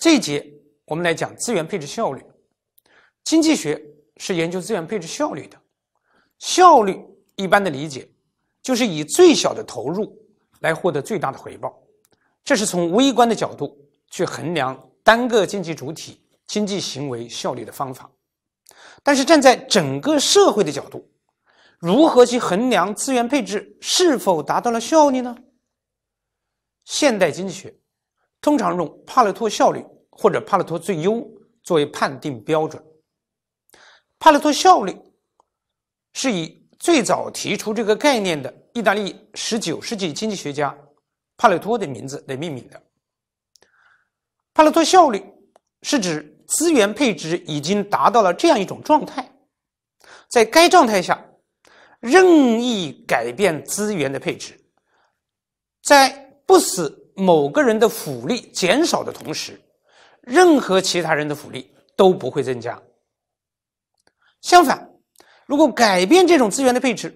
这一节我们来讲资源配置效率。经济学是研究资源配置效率的。效率一般的理解就是以最小的投入来获得最大的回报，这是从微观的角度去衡量单个经济主体经济行为效率的方法。但是站在整个社会的角度，如何去衡量资源配置是否达到了效率呢？现代经济学。通常用帕累托效率或者帕累托最优作为判定标准。帕累托效率是以最早提出这个概念的意大利十九世纪经济学家帕累托的名字来命名的。帕累托效率是指资源配置已经达到了这样一种状态，在该状态下，任意改变资源的配置，在不死。某个人的福利减少的同时，任何其他人的福利都不会增加。相反，如果改变这种资源的配置，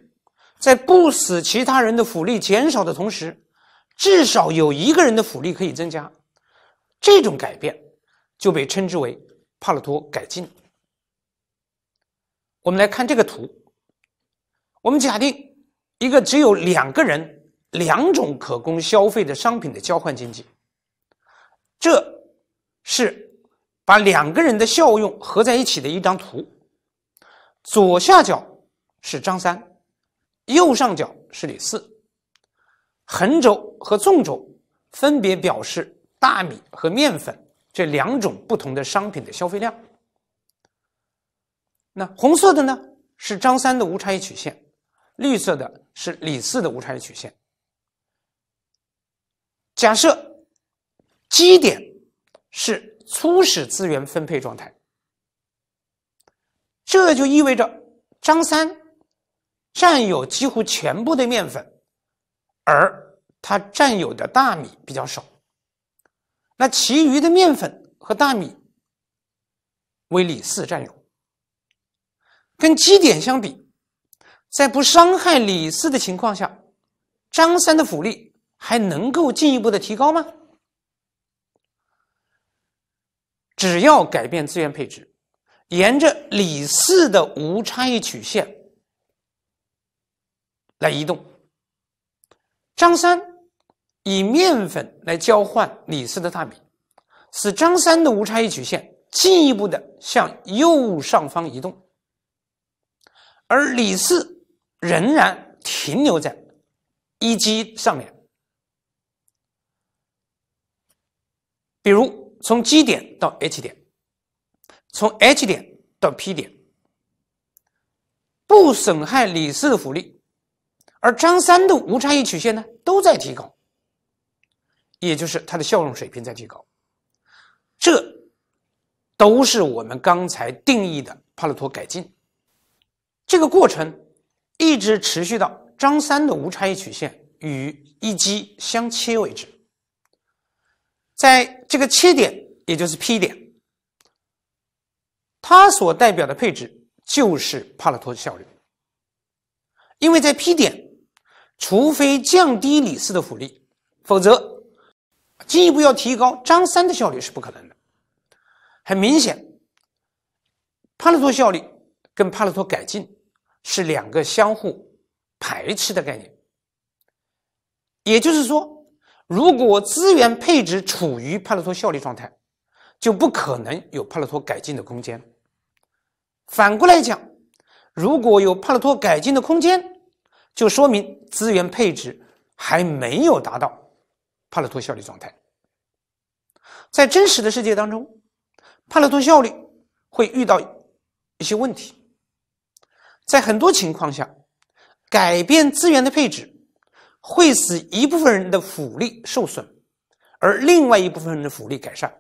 在不使其他人的福利减少的同时，至少有一个人的福利可以增加。这种改变就被称之为帕勒托改进。我们来看这个图，我们假定一个只有两个人。两种可供消费的商品的交换经济，这是把两个人的效用合在一起的一张图。左下角是张三，右上角是李四。横轴和纵轴分别表示大米和面粉这两种不同的商品的消费量。那红色的呢是张三的无差异曲线，绿色的是李四的无差异曲线。假设基点是初始资源分配状态，这就意味着张三占有几乎全部的面粉，而他占有的大米比较少。那其余的面粉和大米为李四占有。跟基点相比，在不伤害李四的情况下，张三的福利。还能够进一步的提高吗？只要改变资源配置，沿着李四的无差异曲线来移动，张三以面粉来交换李四的大米，使张三的无差异曲线进一步的向右上方移动，而李四仍然停留在一级上面。比如从 G 点到 H 点，从 H 点到 P 点，不损害李四的福利，而张三的无差异曲线呢都在提高，也就是他的效用水平在提高，这都是我们刚才定义的帕累托改进。这个过程一直持续到张三的无差异曲线与一机相切为止。在这个切点，也就是 P 点，它所代表的配置就是帕拉托效率。因为在 P 点，除非降低李四的福利，否则进一步要提高张三的效率是不可能的。很明显，帕拉托效率跟帕拉托改进是两个相互排斥的概念，也就是说。如果资源配置处于帕累托效率状态，就不可能有帕累托改进的空间。反过来讲，如果有帕累托改进的空间，就说明资源配置还没有达到帕累托效率状态。在真实的世界当中，帕累托效率会遇到一些问题。在很多情况下，改变资源的配置。会使一部分人的福利受损，而另外一部分人的福利改善。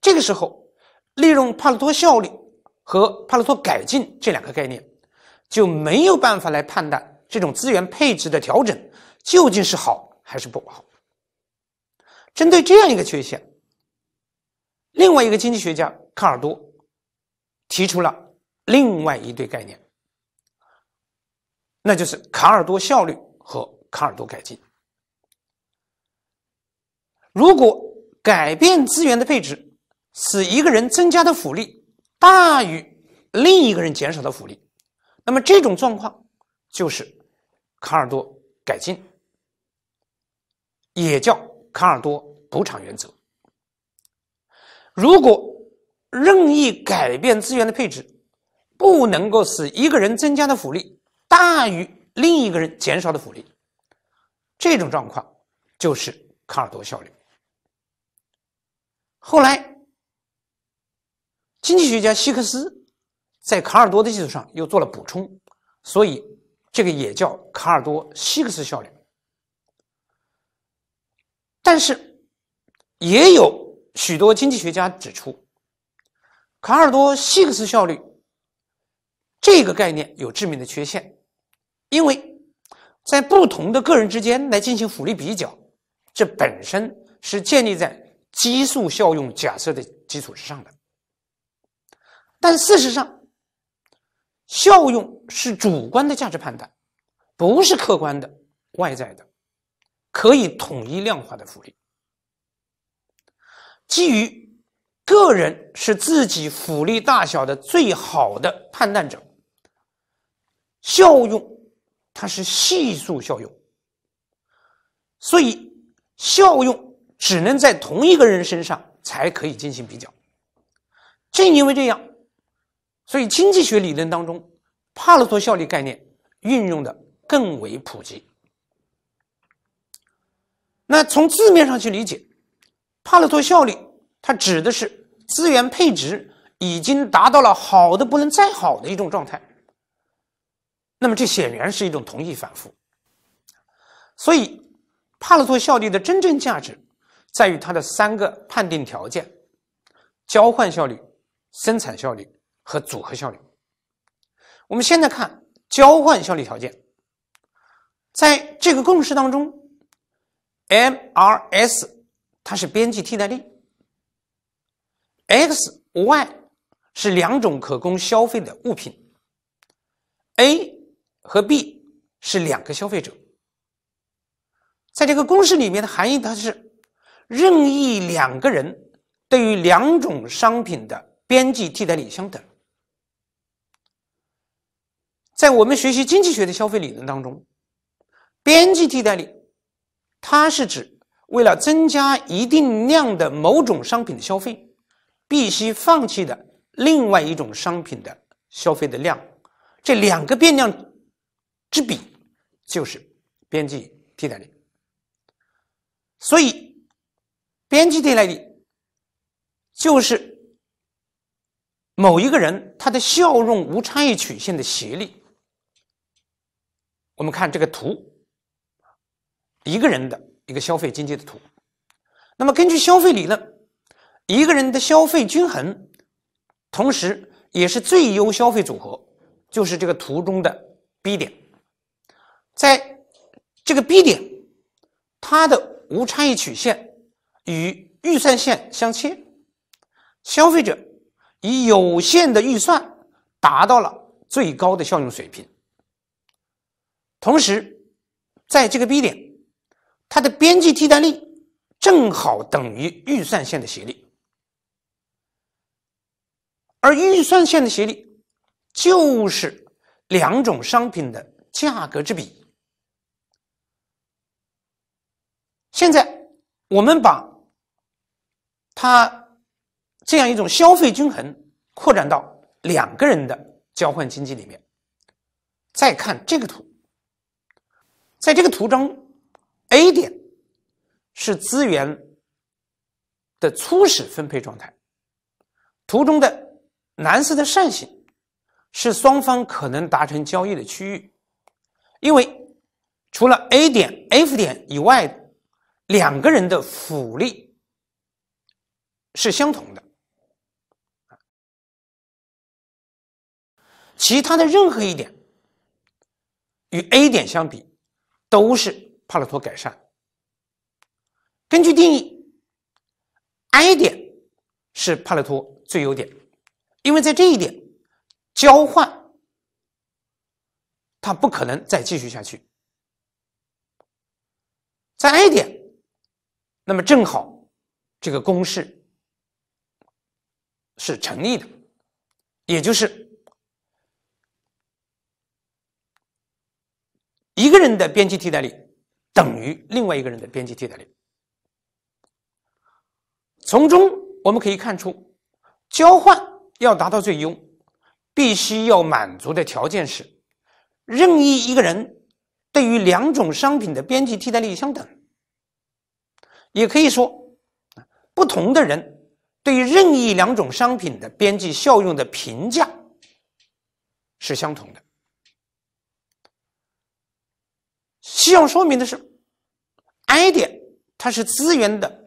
这个时候，利用帕累托效率和帕累托改进这两个概念，就没有办法来判断这种资源配置的调整究竟是好还是不好。针对这样一个缺陷，另外一个经济学家卡尔多提出了另外一对概念，那就是卡尔多效率和。卡尔多改进，如果改变资源的配置，使一个人增加的福利大于另一个人减少的福利，那么这种状况就是卡尔多改进，也叫卡尔多补偿原则。如果任意改变资源的配置，不能够使一个人增加的福利大于另一个人减少的福利。这种状况就是卡尔多效率。后来，经济学家希克斯在卡尔多的基础上又做了补充，所以这个也叫卡尔多希克斯效率。但是，也有许多经济学家指出，卡尔多希克斯效率这个概念有致命的缺陷，因为。在不同的个人之间来进行福利比较，这本身是建立在基数效用假设的基础之上的。但事实上，效用是主观的价值判断，不是客观的、外在的、可以统一量化的福利。基于个人是自己福利大小的最好的判断者，效用。它是系数效用，所以效用只能在同一个人身上才可以进行比较。正因为这样，所以经济学理论当中帕累托效率概念运用的更为普及。那从字面上去理解，帕累托效率它指的是资源配置已经达到了好的不能再好的一种状态。那么这显然是一种同意反复，所以帕累托效率的真正价值在于它的三个判定条件：交换效率、生产效率和组合效率。我们现在看交换效率条件，在这个公式当中，MRS 它是边际替代率，X、Y 是两种可供消费的物品，A。和 B 是两个消费者，在这个公式里面的含义，它是任意两个人对于两种商品的边际替代率相等。在我们学习经济学的消费理论当中，边际替代率它是指为了增加一定量的某种商品的消费，必须放弃的另外一种商品的消费的量，这两个变量。之比就是边际替代率，所以边际替代率就是某一个人他的效用无差异曲线的斜率。我们看这个图，一个人的一个消费经济的图。那么根据消费理论，一个人的消费均衡，同时也是最优消费组合，就是这个图中的 B 点。在这个 B 点，它的无差异曲线与预算线相切，消费者以有限的预算达到了最高的效用水平。同时，在这个 B 点，它的边际替代率正好等于预算线的斜率，而预算线的斜率就是两种商品的价格之比。现在我们把它这样一种消费均衡扩展到两个人的交换经济里面。再看这个图，在这个图中，A 点是资源的初始分配状态。图中的蓝色的扇形是双方可能达成交易的区域，因为除了 A 点、F 点以外。两个人的福利是相同的，其他的任何一点与 A 点相比都是帕累托改善。根据定义，A 点是帕累托最优点，因为在这一点交换它不可能再继续下去，在 A 点。那么正好，这个公式是成立的，也就是一个人的边际替代率等于另外一个人的边际替代率。从中我们可以看出，交换要达到最优，必须要满足的条件是，任意一个人对于两种商品的边际替代率相等。也可以说，不同的人对任意两种商品的边际效用的评价是相同的。需要说明的是 i 点它是资源的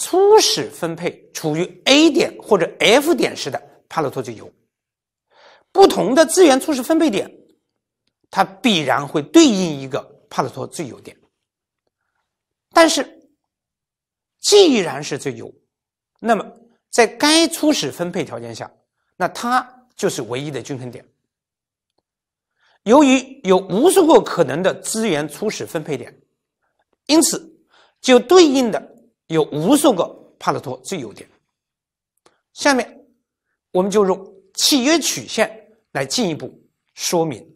初始分配，处于 A 点或者 F 点时的帕累托最优。不同的资源初始分配点，它必然会对应一个帕累托最优点，但是。既然是最优，那么在该初始分配条件下，那它就是唯一的均衡点。由于有无数个可能的资源初始分配点，因此就对应的有无数个帕累托最优点。下面我们就用契约曲线来进一步说明。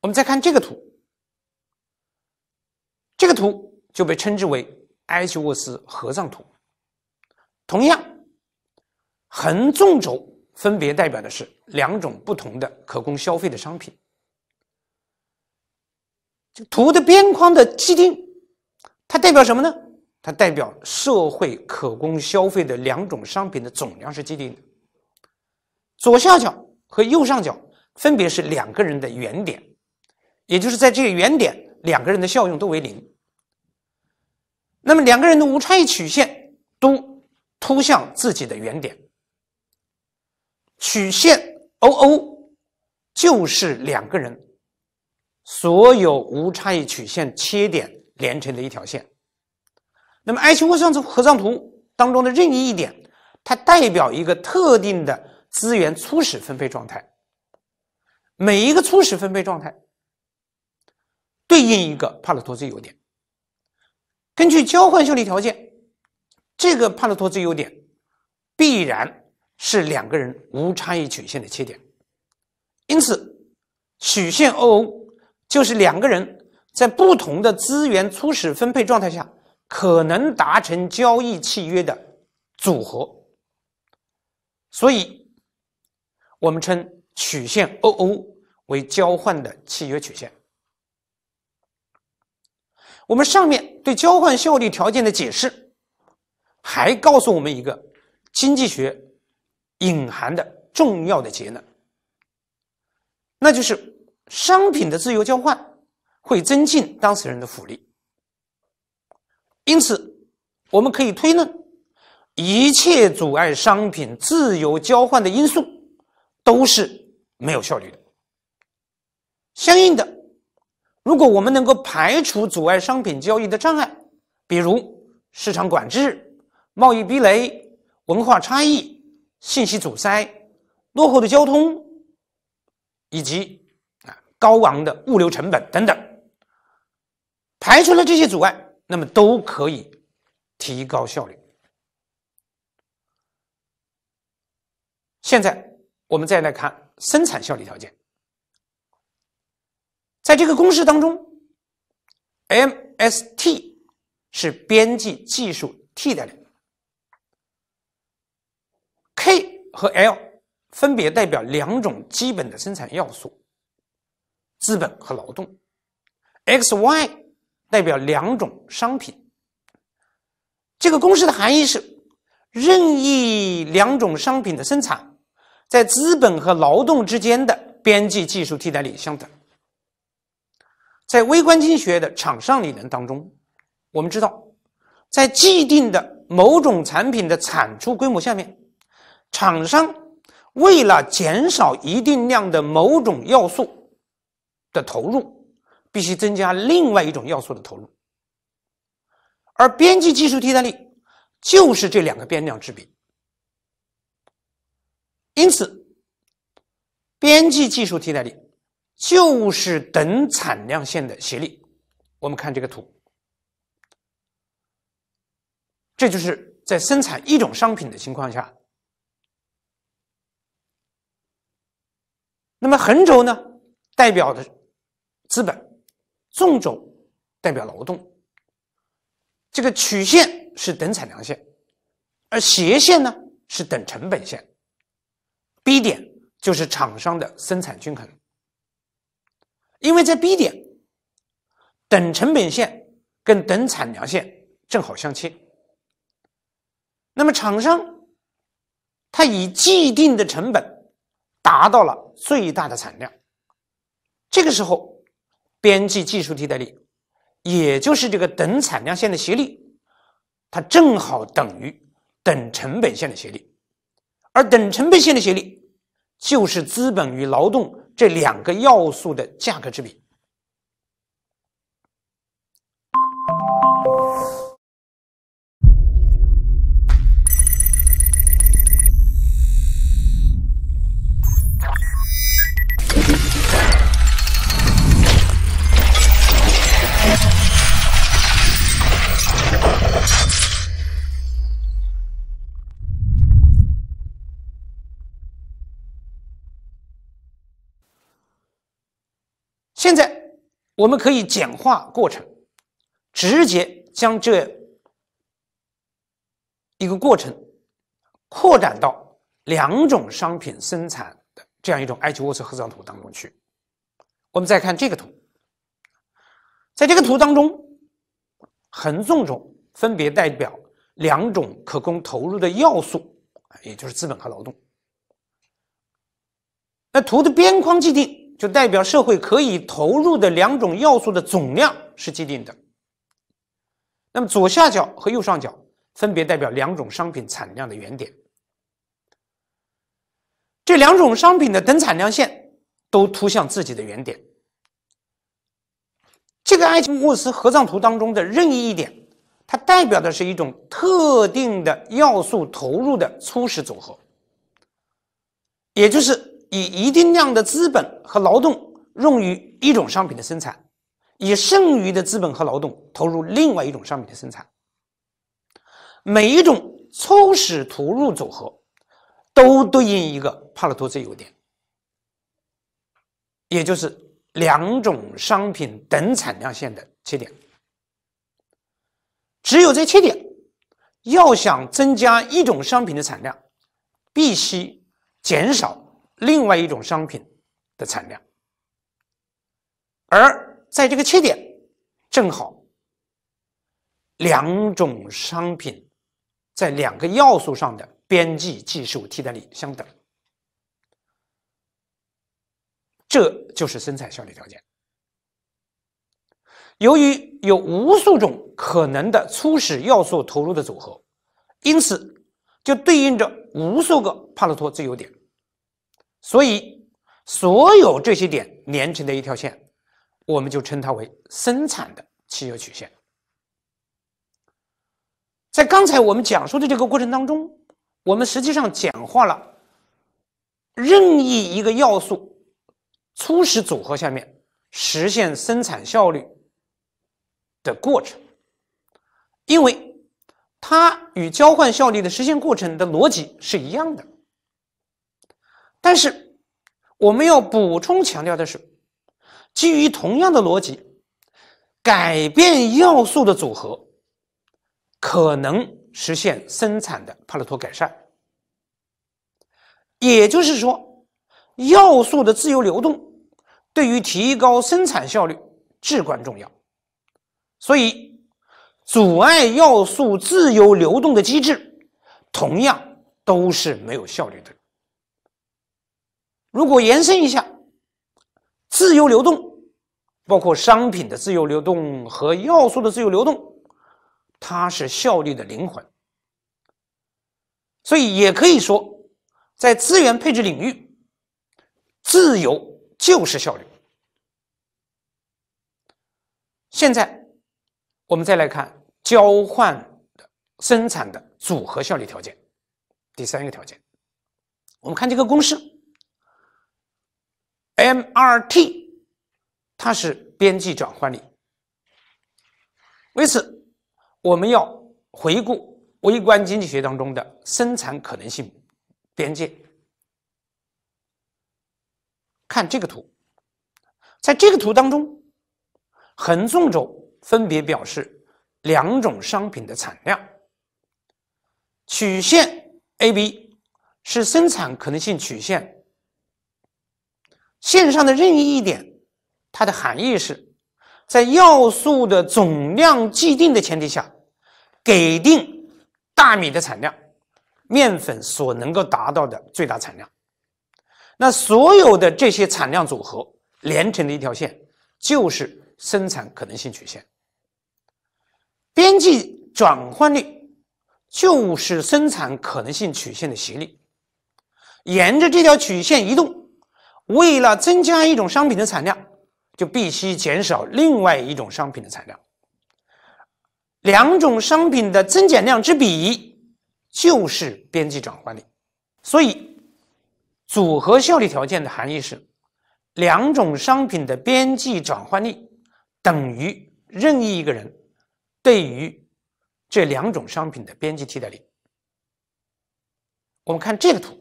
我们再看这个图，这个图就被称之为。埃希沃斯合葬图，同样，横纵轴分别代表的是两种不同的可供消费的商品。这图的边框的既定，它代表什么呢？它代表社会可供消费的两种商品的总量是既定的。左下角和右上角分别是两个人的原点，也就是在这个原点，两个人的效用都为零。那么两个人的无差异曲线都凸向自己的原点，曲线 OO 就是两个人所有无差异曲线切点连成的一条线。那么 H-V 上图合张图当中的任意一点，它代表一个特定的资源初始分配状态。每一个初始分配状态对应一个帕累托最优点。根据交换修理条件，这个帕累托最优点必然是两个人无差异曲线的切点。因此，曲线 OO 就是两个人在不同的资源初始分配状态下可能达成交易契约的组合。所以，我们称曲线 OO 为交换的契约曲线。我们上面对交换效率条件的解释，还告诉我们一个经济学隐含的重要的结论，那就是商品的自由交换会增进当事人的福利。因此，我们可以推论，一切阻碍商品自由交换的因素都是没有效率的。相应的。如果我们能够排除阻碍商品交易的障碍，比如市场管制、贸易壁垒、文化差异、信息阻塞、落后的交通，以及啊高昂的物流成本等等，排除了这些阻碍，那么都可以提高效率。现在我们再来看生产效率条件。在这个公式当中，MST 是边际技术替代量 k 和 L 分别代表两种基本的生产要素——资本和劳动，XY 代表两种商品。这个公式的含义是：任意两种商品的生产，在资本和劳动之间的边际技术替代率相等。在微观经济学的厂商理论当中，我们知道，在既定的某种产品的产出规模下面，厂商为了减少一定量的某种要素的投入，必须增加另外一种要素的投入，而边际技术替代率就是这两个变量之比。因此，边际技术替代率。就是等产量线的斜率。我们看这个图，这就是在生产一种商品的情况下。那么横轴呢，代表的资本；纵轴代表劳动。这个曲线是等产量线，而斜线呢是等成本线。B 点就是厂商的生产均衡。因为在 B 点，等成本线跟等产量线正好相切。那么厂商他以既定的成本达到了最大的产量，这个时候边际技术替代率，也就是这个等产量线的斜率，它正好等于等成本线的斜率，而等成本线的斜率就是资本与劳动。这两个要素的价格之比。现在我们可以简化过程，直接将这一个过程扩展到两种商品生产的这样一种埃奇沃斯合子图当中去。我们再看这个图，在这个图当中，横纵轴分别代表两种可供投入的要素，也就是资本和劳动。那图的边框既定。就代表社会可以投入的两种要素的总量是既定的。那么左下角和右上角分别代表两种商品产量的原点。这两种商品的等产量线都凸向自己的原点。这个爱奇沃斯合葬图当中的任意一点，它代表的是一种特定的要素投入的初始组合，也就是。以一定量的资本和劳动用于一种商品的生产，以剩余的资本和劳动投入另外一种商品的生产。每一种初始投入组合都对应一个帕累托最优点，也就是两种商品等产量线的切点。只有这切点，要想增加一种商品的产量，必须减少。另外一种商品的产量，而在这个切点，正好两种商品在两个要素上的边际技术替代率相等，这就是生产效率条件。由于有无数种可能的初始要素投入的组合，因此就对应着无数个帕累托最优点。所以，所有这些点连成的一条线，我们就称它为生产的契约曲线。在刚才我们讲述的这个过程当中，我们实际上简化了任意一个要素初始组合下面实现生产效率的过程，因为它与交换效率的实现过程的逻辑是一样的。但是，我们要补充强调的是，基于同样的逻辑，改变要素的组合，可能实现生产的帕累托改善。也就是说，要素的自由流动对于提高生产效率至关重要。所以，阻碍要素自由流动的机制，同样都是没有效率的。如果延伸一下，自由流动，包括商品的自由流动和要素的自由流动，它是效率的灵魂。所以也可以说，在资源配置领域，自由就是效率。现在，我们再来看交换的生产的组合效率条件。第三个条件，我们看这个公式。MRT，它是边际转换力。为此，我们要回顾微观经济学当中的生产可能性边界。看这个图，在这个图当中，横纵轴分别表示两种商品的产量，曲线 AB 是生产可能性曲线。线上的任意一点，它的含义是，在要素的总量既定的前提下，给定大米的产量，面粉所能够达到的最大产量。那所有的这些产量组合连成的一条线，就是生产可能性曲线。边际转换率就是生产可能性曲线的斜率。沿着这条曲线移动。为了增加一种商品的产量，就必须减少另外一种商品的产量。两种商品的增减量之比就是边际转换力。所以，组合效率条件的含义是：两种商品的边际转换力等于任意一个人对于这两种商品的边际替代率。我们看这个图，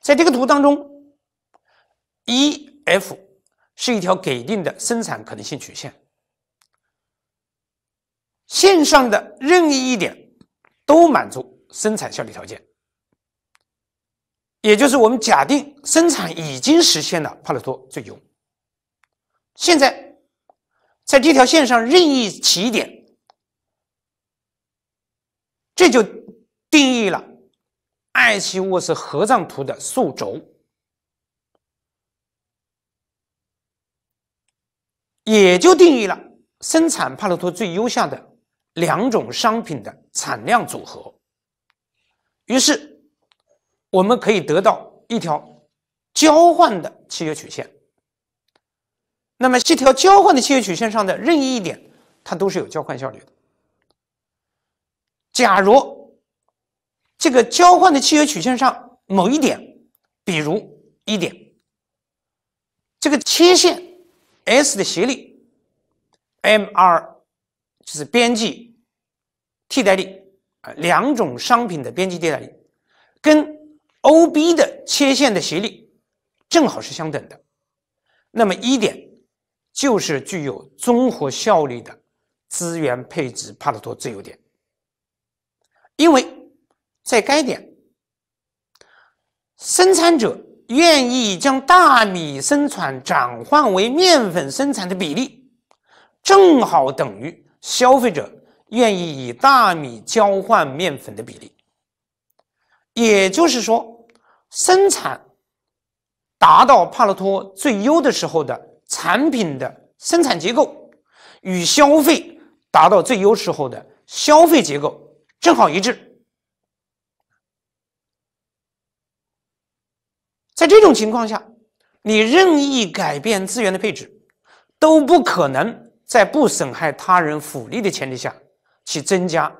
在这个图当中。EF 是一条给定的生产可能性曲线，线上的任意一点都满足生产效率条件，也就是我们假定生产已经实现了帕累托最优。现在在这条线上任意起点，这就定义了艾奇沃斯合葬图的数轴。也就定义了生产帕洛托最优下的两种商品的产量组合，于是我们可以得到一条交换的契约曲线。那么这条交换的契约曲线上的任意一点，它都是有交换效率的。假如这个交换的契约曲线上某一点，比如一点，这个切线。S 的斜率，MR 就是边际替代率啊，两种商品的边际替代率，跟 OB 的切线的斜率正好是相等的。那么一点就是具有综合效率的资源配置帕累托自由点，因为在该点生产者。愿意将大米生产转换为面粉生产的比例，正好等于消费者愿意以大米交换面粉的比例。也就是说，生产达到帕洛托最优的时候的产品的生产结构，与消费达到最优时候的消费结构正好一致。在这种情况下，你任意改变资源的配置，都不可能在不损害他人福利的前提下，去增加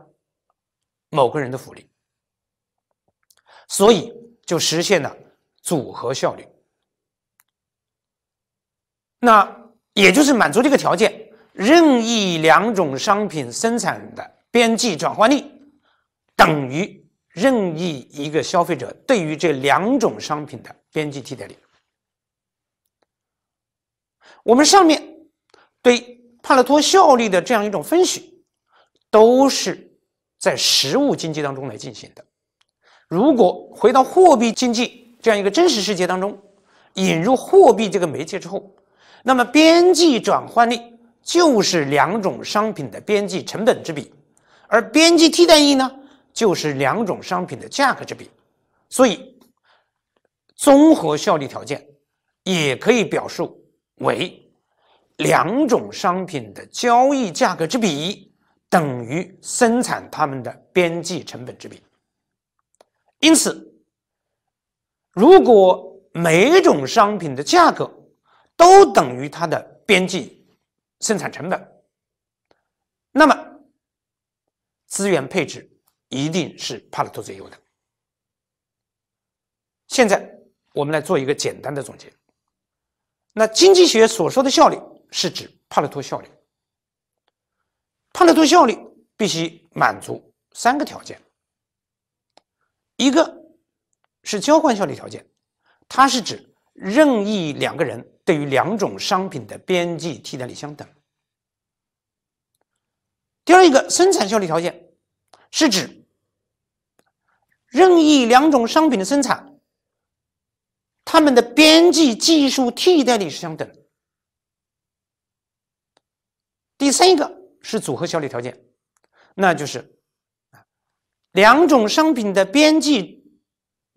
某个人的福利。所以就实现了组合效率。那也就是满足这个条件：任意两种商品生产的边际转换率等于。任意一个消费者对于这两种商品的边际替代率，我们上面对帕累托效率的这样一种分析，都是在实物经济当中来进行的。如果回到货币经济这样一个真实世界当中，引入货币这个媒介之后，那么边际转换率就是两种商品的边际成本之比，而边际替代率呢？就是两种商品的价格之比，所以综合效率条件也可以表述为两种商品的交易价格之比等于生产它们的边际成本之比。因此，如果每种商品的价格都等于它的边际生产成本，那么资源配置。一定是帕累托最优的。现在我们来做一个简单的总结。那经济学所说的效率是指帕累托效率。帕累托效率必须满足三个条件：一个是交换效率条件，它是指任意两个人对于两种商品的边际替代率相等；第二一个生产效率条件是指。任意两种商品的生产，它们的边际技术替代率是相等。第三一个，是组合效率条件，那就是，啊，两种商品的边际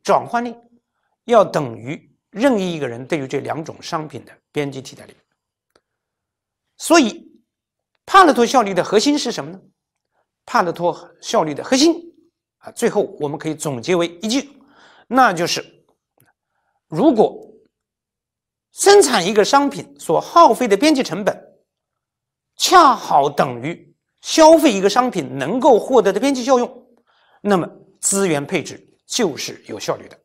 转换率要等于任意一个人对于这两种商品的边际替代率。所以，帕累托效率的核心是什么呢？帕累托效率的核心。啊，最后我们可以总结为一句，那就是：如果生产一个商品所耗费的边际成本恰好等于消费一个商品能够获得的边际效用，那么资源配置就是有效率的。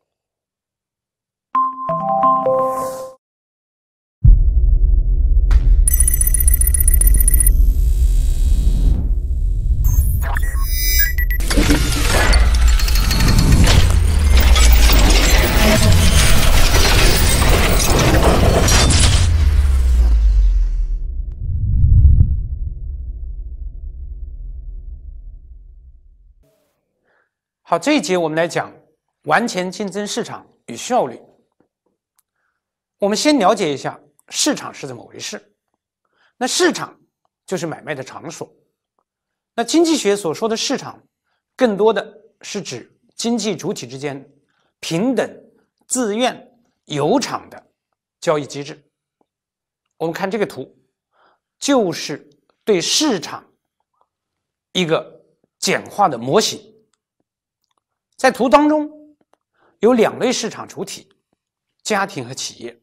好，这一节我们来讲完全竞争市场与效率。我们先了解一下市场是怎么回事。那市场就是买卖的场所。那经济学所说的市场，更多的是指经济主体之间平等、自愿、有偿的交易机制。我们看这个图，就是对市场一个简化的模型。在图当中，有两类市场主体：家庭和企业。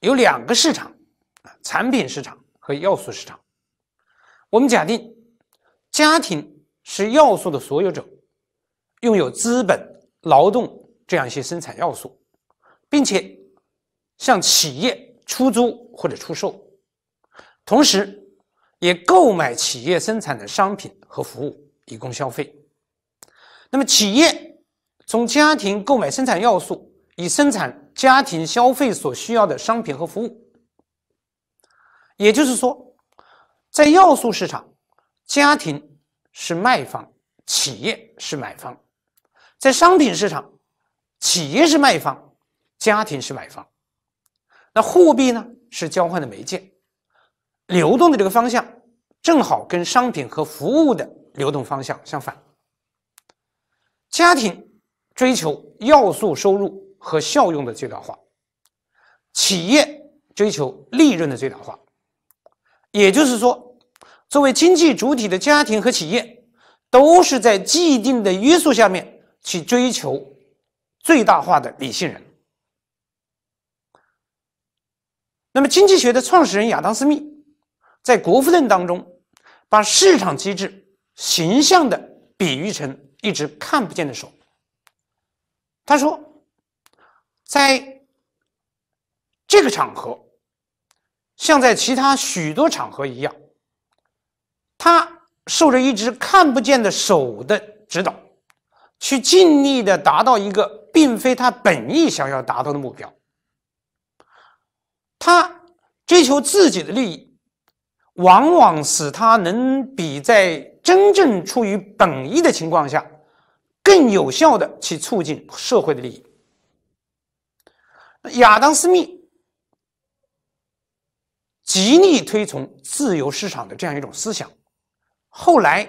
有两个市场：啊，产品市场和要素市场。我们假定，家庭是要素的所有者，拥有资本、劳动这样一些生产要素，并且向企业出租或者出售，同时，也购买企业生产的商品和服务以供消费。那么，企业从家庭购买生产要素，以生产家庭消费所需要的商品和服务。也就是说，在要素市场，家庭是卖方，企业是买方；在商品市场，企业是卖方，家庭是买方。那货币呢？是交换的媒介，流动的这个方向正好跟商品和服务的流动方向相反。家庭追求要素收入和效用的最大化，企业追求利润的最大化。也就是说，作为经济主体的家庭和企业，都是在既定的约束下面去追求最大化的理性人。那么，经济学的创始人亚当·斯密在《国富论》当中，把市场机制形象的比喻成。一只看不见的手。他说，在这个场合，像在其他许多场合一样，他受着一只看不见的手的指导，去尽力的达到一个并非他本意想要达到的目标。他追求自己的利益，往往使他能比在真正出于本意的情况下。更有效的去促进社会的利益。亚当·斯密极力推崇自由市场的这样一种思想，后来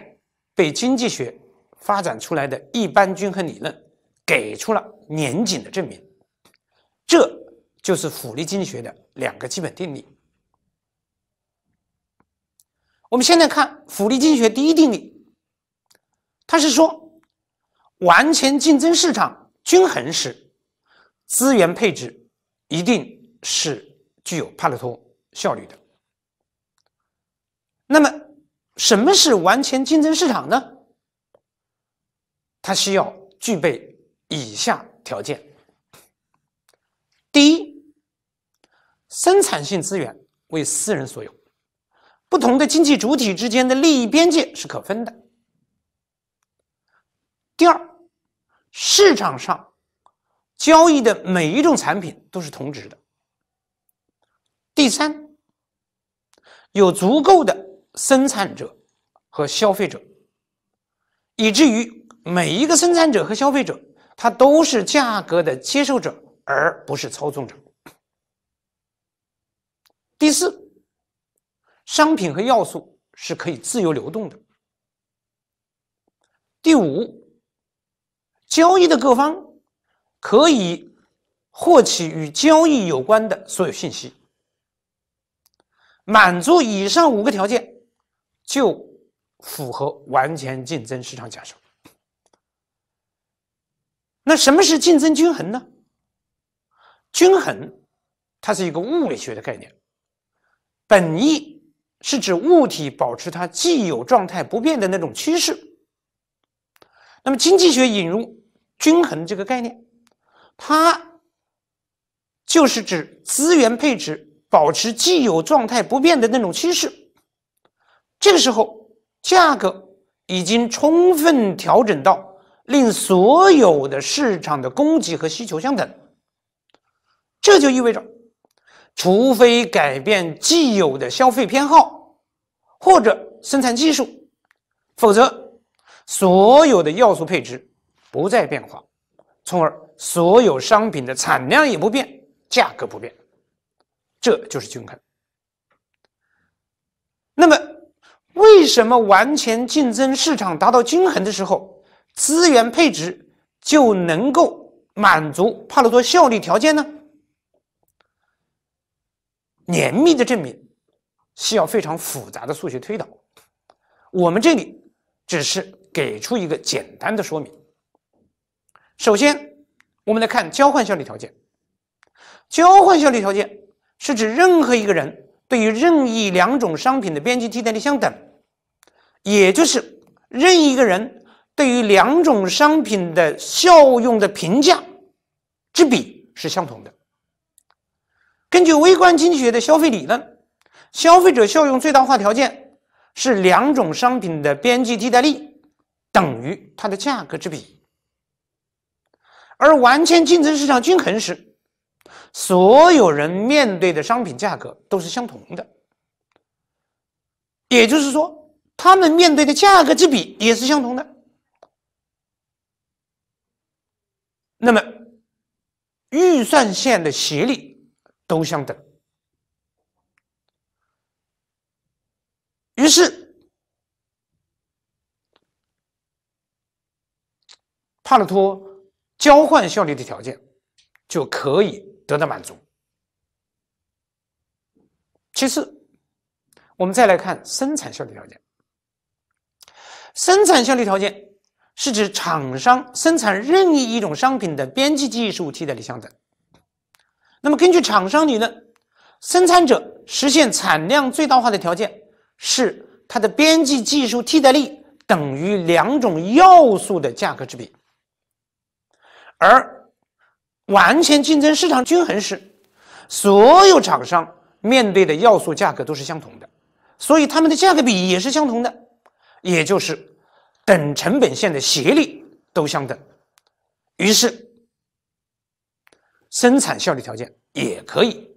被经济学发展出来的一般均衡理论给出了严谨的证明。这就是福利经济学的两个基本定理。我们现在看福利经济学第一定理，它是说。完全竞争市场均衡时，资源配置一定是具有帕累托效率的。那么，什么是完全竞争市场呢？它需要具备以下条件：第一，生产性资源为私人所有，不同的经济主体之间的利益边界是可分的。第二。市场上交易的每一种产品都是同质的。第三，有足够的生产者和消费者，以至于每一个生产者和消费者，他都是价格的接受者，而不是操纵者。第四，商品和要素是可以自由流动的。第五。交易的各方可以获取与交易有关的所有信息，满足以上五个条件就符合完全竞争市场假设。那什么是竞争均衡呢？均衡它是一个物理学的概念，本意是指物体保持它既有状态不变的那种趋势。那么，经济学引入“均衡”这个概念，它就是指资源配置保持既有状态不变的那种趋势。这个时候，价格已经充分调整到令所有的市场的供给和需求相等。这就意味着，除非改变既有的消费偏好或者生产技术，否则。所有的要素配置不再变化，从而所有商品的产量也不变，价格不变，这就是均衡。那么，为什么完全竞争市场达到均衡的时候，资源配置就能够满足帕累托效率条件呢？严密的证明需要非常复杂的数学推导，我们这里只是。给出一个简单的说明。首先，我们来看交换效率条件。交换效率条件是指任何一个人对于任意两种商品的边际替代率相等，也就是任一个人对于两种商品的效用的评价之比是相同的。根据微观经济学的消费理论，消费者效用最大化条件是两种商品的边际替代率。等于它的价格之比，而完全竞争市场均衡时，所有人面对的商品价格都是相同的，也就是说，他们面对的价格之比也是相同的。那么，预算线的斜率都相等，于是。帕累托交换效率的条件就可以得到满足。其次，我们再来看生产效率条件。生产效率条件是指厂商生产任意一种商品的边际技术替代率相等。那么，根据厂商理论，生产者实现产量最大化的条件是它的边际技术替代率等于两种要素的价格之比。而完全竞争市场均衡时，所有厂商面对的要素价格都是相同的，所以它们的价格比也是相同的，也就是等成本线的斜率都相等，于是生产效率条件也可以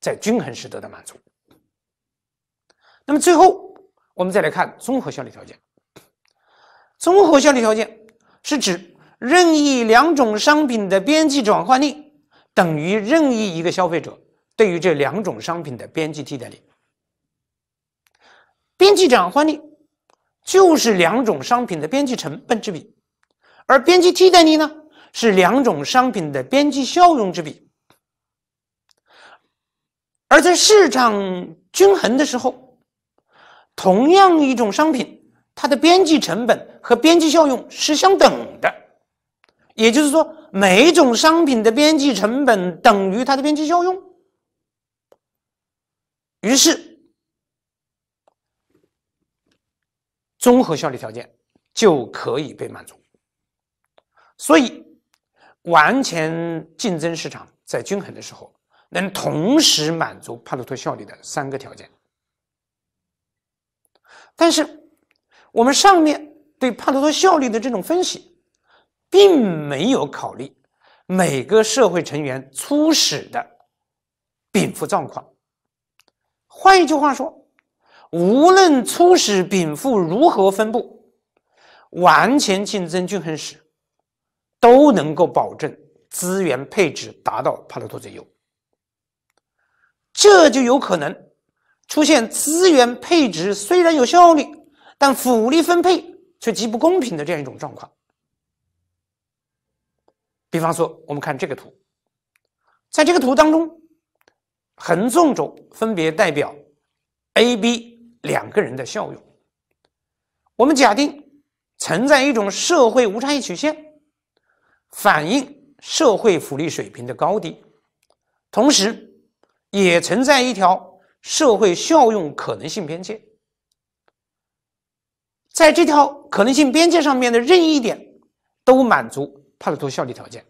在均衡时得到满足。那么最后，我们再来看综合效率条件。综合效率条件是指。任意两种商品的边际转换率等于任意一个消费者对于这两种商品的边际替代率。边际转换率就是两种商品的边际成本之比，而边际替代率呢是两种商品的边际效用之比。而在市场均衡的时候，同样一种商品，它的边际成本和边际效用是相等的。也就是说，每一种商品的边际成本等于它的边际效用，于是综合效率条件就可以被满足。所以，完全竞争市场在均衡的时候，能同时满足帕托托效率的三个条件。但是，我们上面对帕托托效率的这种分析。并没有考虑每个社会成员初始的禀赋状况。换一句话说，无论初始禀赋如何分布，完全竞争均衡时都能够保证资源配置达到帕累托最优。这就有可能出现资源配置虽然有效率，但福利分配却极不公平的这样一种状况。比方说，我们看这个图，在这个图当中，横纵轴分别代表 A、B 两个人的效用。我们假定存在一种社会无差异曲线，反映社会福利水平的高低，同时也存在一条社会效用可能性边界，在这条可能性边界上面的任意一点都满足。它的图效率条件，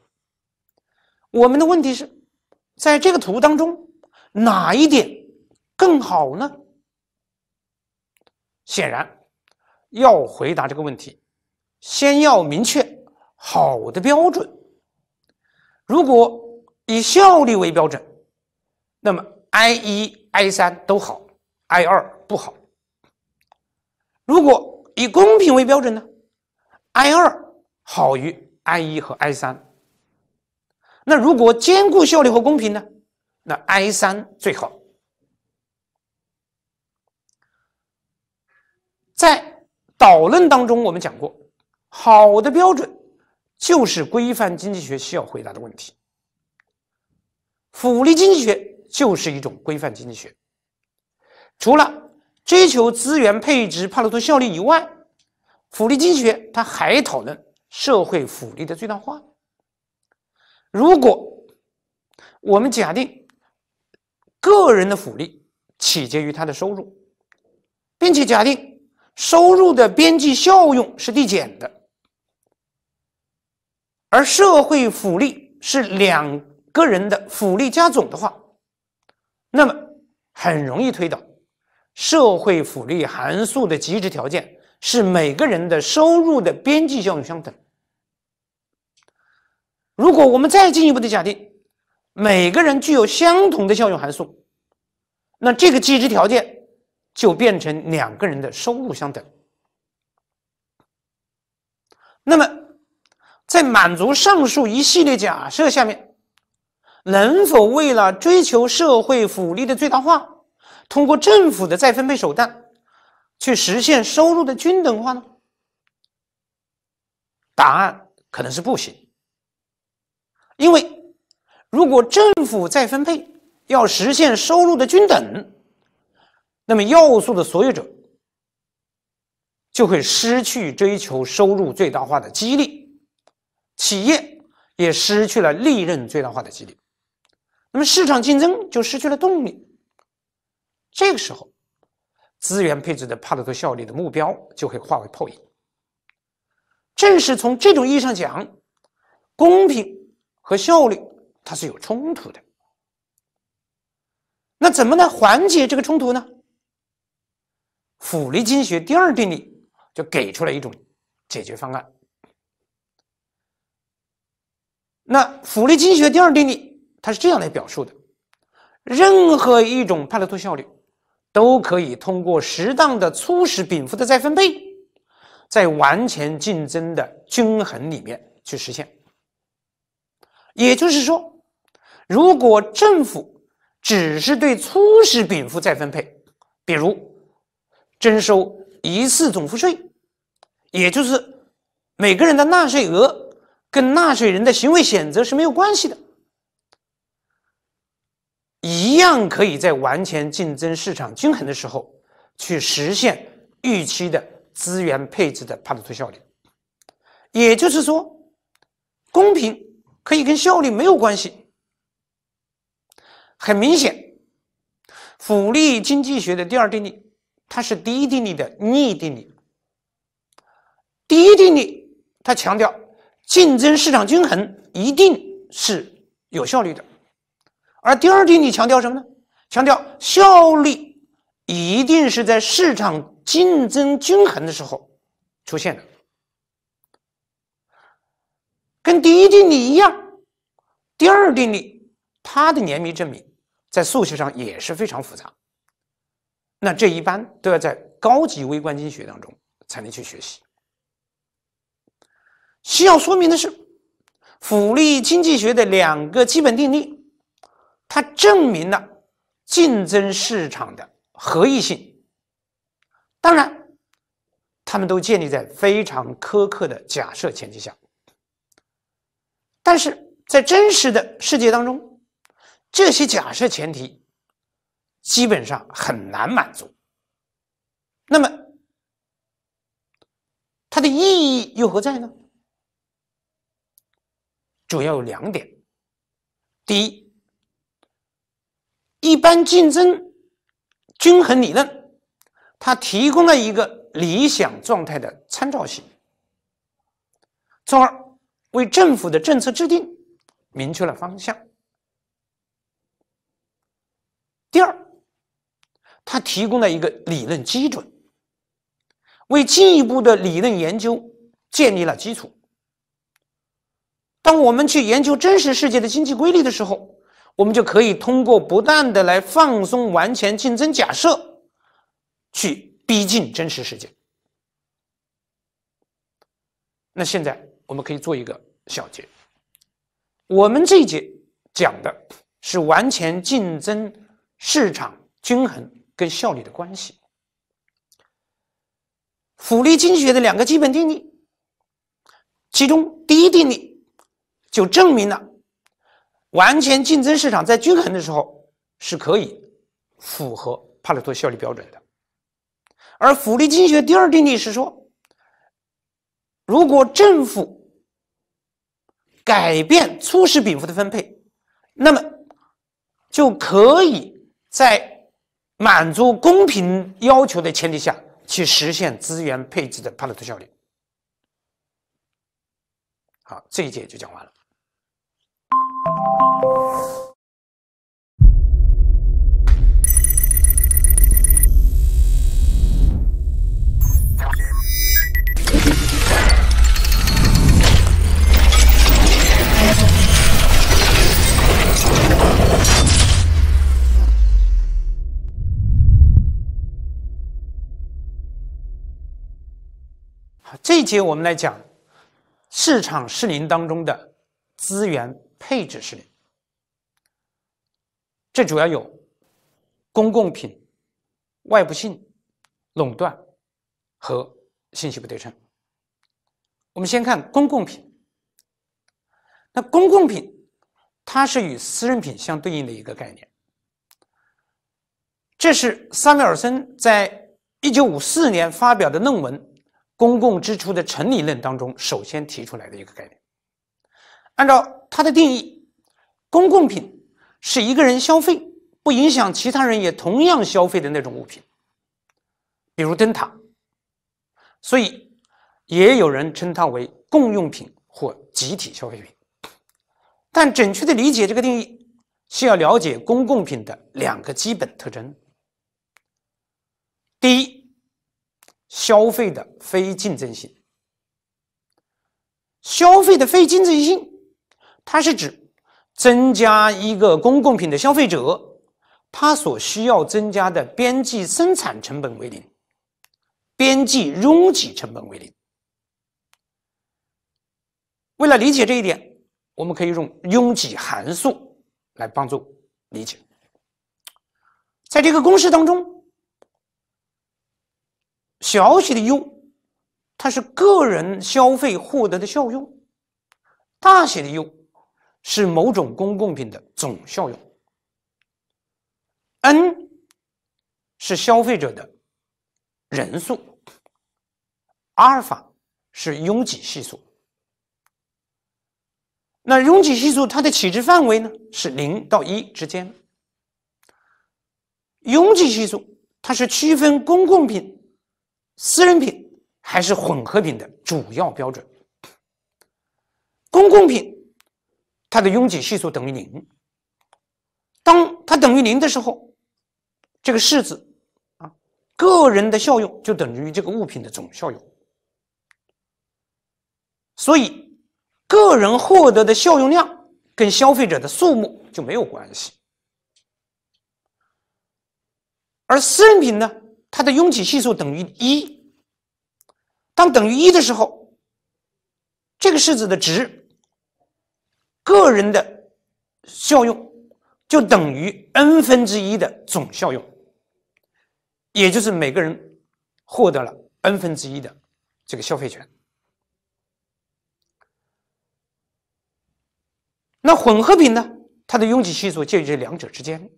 我们的问题是在这个图当中哪一点更好呢？显然，要回答这个问题，先要明确好的标准。如果以效率为标准，那么 I 一、I 三都好，I 二不好。如果以公平为标准呢？I 二好于。I 一和 I 三，那如果兼顾效率和公平呢？那 I 三最好。在导论当中，我们讲过，好的标准就是规范经济学需要回答的问题。福利经济学就是一种规范经济学，除了追求资源配置帕累托效率以外，福利经济学它还讨论。社会福利的最大化。如果我们假定个人的福利取决于他的收入，并且假定收入的边际效用是递减的，而社会福利是两个人的福利加总的话，那么很容易推导社会福利函数的极值条件是每个人的收入的边际效用相等。如果我们再进一步的假定，每个人具有相同的效用函数，那这个机制条件就变成两个人的收入相等。那么，在满足上述一系列假设下面，能否为了追求社会福利的最大化，通过政府的再分配手段，去实现收入的均等化呢？答案可能是不行。因为，如果政府再分配要实现收入的均等，那么要素的所有者就会失去追求收入最大化的激励，企业也失去了利润最大化的激励，那么市场竞争就失去了动力。这个时候，资源配置的帕累托效率的目标就会化为泡影。正是从这种意义上讲，公平。和效率，它是有冲突的。那怎么来缓解这个冲突呢？福利经济学第二定律就给出了一种解决方案。那福利经济学第二定律它是这样来表述的：任何一种帕累托效率都可以通过适当的初始禀赋的再分配，在完全竞争的均衡里面去实现。也就是说，如果政府只是对初始禀赋再分配，比如征收一次总赋税，也就是每个人的纳税额跟纳税人的行为选择是没有关系的，一样可以在完全竞争市场均衡的时候去实现预期的资源配置的帕累托效率。也就是说，公平。可以跟效率没有关系，很明显，福利经济学的第二定律，它是第一定律的逆定律。第一定律它强调竞争市场均衡一定是有效率的，而第二定律强调什么呢？强调效率一定是在市场竞争均衡的时候出现的。跟第一定理一样，第二定理它的年密证明在数学上也是非常复杂，那这一般都要在高级微观经济学当中才能去学习。需要说明的是，福利经济学的两个基本定理，它证明了竞争市场的合意性。当然，他们都建立在非常苛刻的假设前提下。但是在真实的世界当中，这些假设前提基本上很难满足。那么，它的意义又何在呢？主要有两点：第一，一般竞争均衡理论它提供了一个理想状态的参照系，从而。为政府的政策制定明确了方向。第二，它提供了一个理论基准，为进一步的理论研究建立了基础。当我们去研究真实世界的经济规律的时候，我们就可以通过不断的来放松完全竞争假设，去逼近真实世界。那现在。我们可以做一个小结。我们这一节讲的是完全竞争市场均衡跟效率的关系。福利经济学的两个基本定理，其中第一定律就证明了完全竞争市场在均衡的时候是可以符合帕累托效率标准的。而福利经济学第二定律是说。如果政府改变初始禀赋的分配，那么就可以在满足公平要求的前提下去实现资源配置的帕累托效率。好，这一节就讲完了。这一节我们来讲市场失灵当中的资源配置失灵，这主要有公共品、外部性、垄断和信息不对称。我们先看公共品，那公共品它是与私人品相对应的一个概念。这是萨缪尔森在一九五四年发表的论文。公共支出的成理论当中，首先提出来的一个概念。按照它的定义，公共品是一个人消费不影响其他人也同样消费的那种物品，比如灯塔。所以，也有人称它为共用品或集体消费品。但准确的理解这个定义，需要了解公共品的两个基本特征。第一，消费的非竞争性，消费的非竞争性，它是指增加一个公共品的消费者，他所需要增加的边际生产成本为零，边际拥挤成本为零。为了理解这一点，我们可以用拥挤函数来帮助理解。在这个公式当中。小写的 u，它是个人消费获得的效用；大写的 U 是某种公共品的总效用。n 是消费者的人数，阿尔法是拥挤系数。那拥挤系数它的取值范围呢是零到一之间。拥挤系数它是区分公共品。私人品还是混合品的主要标准。公共品，它的拥挤系数等于零。当它等于零的时候，这个式子啊，个人的效用就等于这个物品的总效用。所以，个人获得的效用量跟消费者的数目就没有关系。而私人品呢？它的拥挤系数等于一，当等于一的时候，这个式子的值，个人的效用就等于 n 分之一的总效用，也就是每个人获得了 n 分之一的这个消费权。那混合品呢？它的拥挤系数介于这两者之间，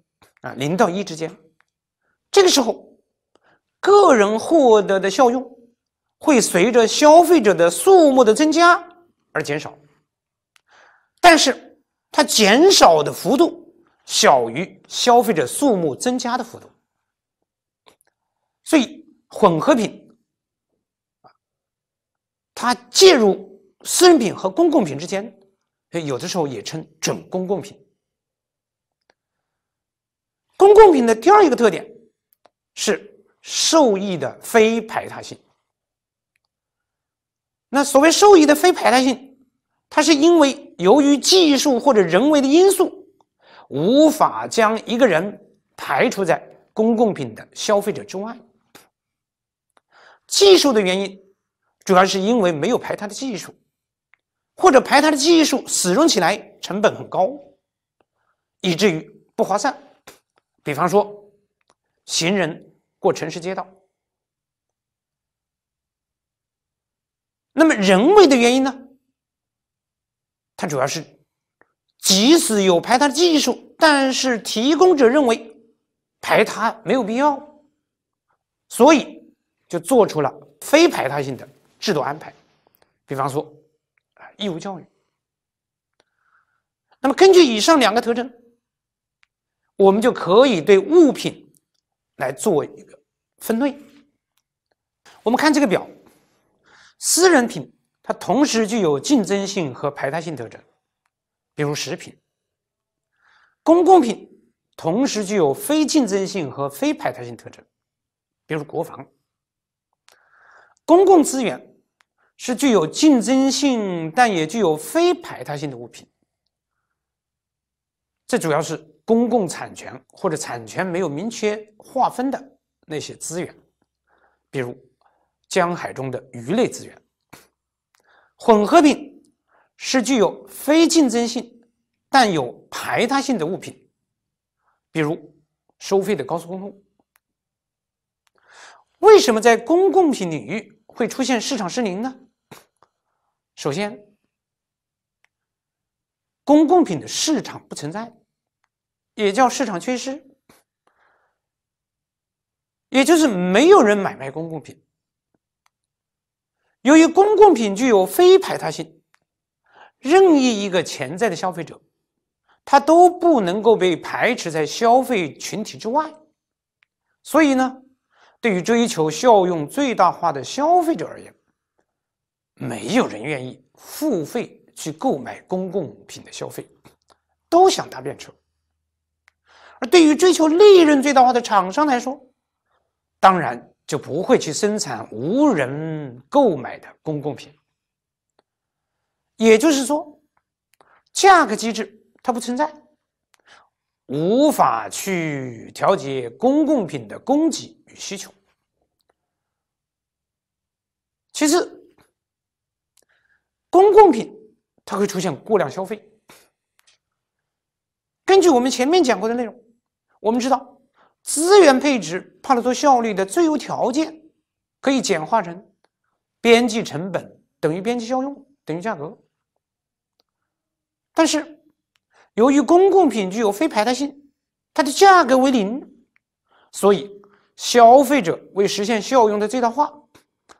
啊，零到一之间，这个时候。个人获得的效用会随着消费者的数目的增加而减少，但是它减少的幅度小于消费者数目增加的幅度，所以混合品啊，它介入私人品和公共品之间，有的时候也称准公共品。公共品的第二一个特点是。受益的非排他性。那所谓受益的非排他性，它是因为由于技术或者人为的因素，无法将一个人排除在公共品的消费者之外。技术的原因，主要是因为没有排他的技术，或者排他的技术使用起来成本很高，以至于不划算。比方说，行人。过城市街道，那么人为的原因呢？它主要是即使有排他技术，但是提供者认为排他没有必要，所以就做出了非排他性的制度安排，比方说啊义务教育。那么根据以上两个特征，我们就可以对物品。来做一个分类。我们看这个表，私人品它同时具有竞争性和排他性特征，比如食品；公共品同时具有非竞争性和非排他性特征，比如国防；公共资源是具有竞争性但也具有非排他性的物品。这主要是。公共产权或者产权没有明确划分的那些资源，比如江海中的鱼类资源。混合品是具有非竞争性但有排他性的物品，比如收费的高速公路。为什么在公共品领域会出现市场失灵呢？首先，公共品的市场不存在。也叫市场缺失，也就是没有人买卖公共品。由于公共品具有非排他性，任意一个潜在的消费者，他都不能够被排斥在消费群体之外。所以呢，对于追求效用最大化的消费者而言，没有人愿意付费去购买公共品的消费，都想搭便车。而对于追求利润最大化的厂商来说，当然就不会去生产无人购买的公共品。也就是说，价格机制它不存在，无法去调节公共品的供给与需求。其次，公共品它会出现过量消费。根据我们前面讲过的内容。我们知道资源配置帕累托效率的最优条件可以简化成边际成本等于边际效用等于价格。但是，由于公共品具有非排他性，它的价格为零，所以消费者为实现效用的最大化，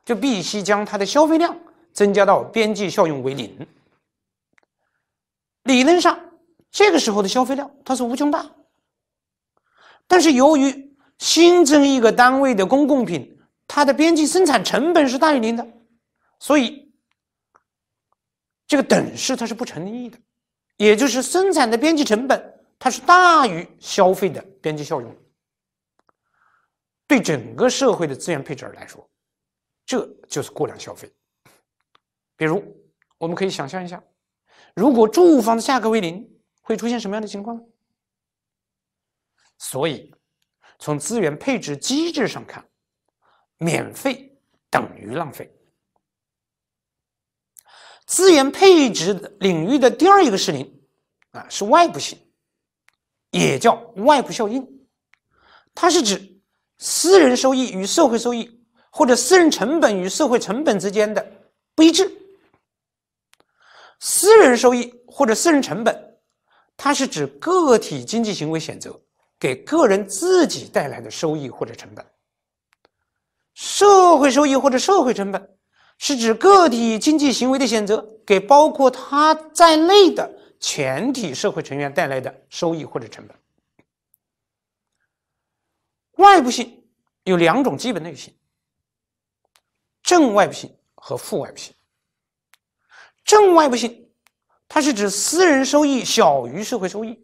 就必须将它的消费量增加到边际效用为零。理论上，这个时候的消费量它是无穷大。但是，由于新增一个单位的公共品，它的边际生产成本是大于零的，所以这个等式它是不成立的，也就是生产的边际成本它是大于消费的边际效用。对整个社会的资源配置来说，这就是过量消费。比如，我们可以想象一下，如果住房的价格为零，会出现什么样的情况？呢？所以，从资源配置机制上看，免费等于浪费。资源配置领域的第二一个失灵啊，是外部性，也叫外部效应。它是指私人收益与社会收益，或者私人成本与社会成本之间的不一致。私人收益或者私人成本，它是指个体经济行为选择。给个人自己带来的收益或者成本，社会收益或者社会成本，是指个体经济行为的选择给包括他在内的全体社会成员带来的收益或者成本。外部性有两种基本类型：正外部性和负外部性。正外部性，它是指私人收益小于社会收益，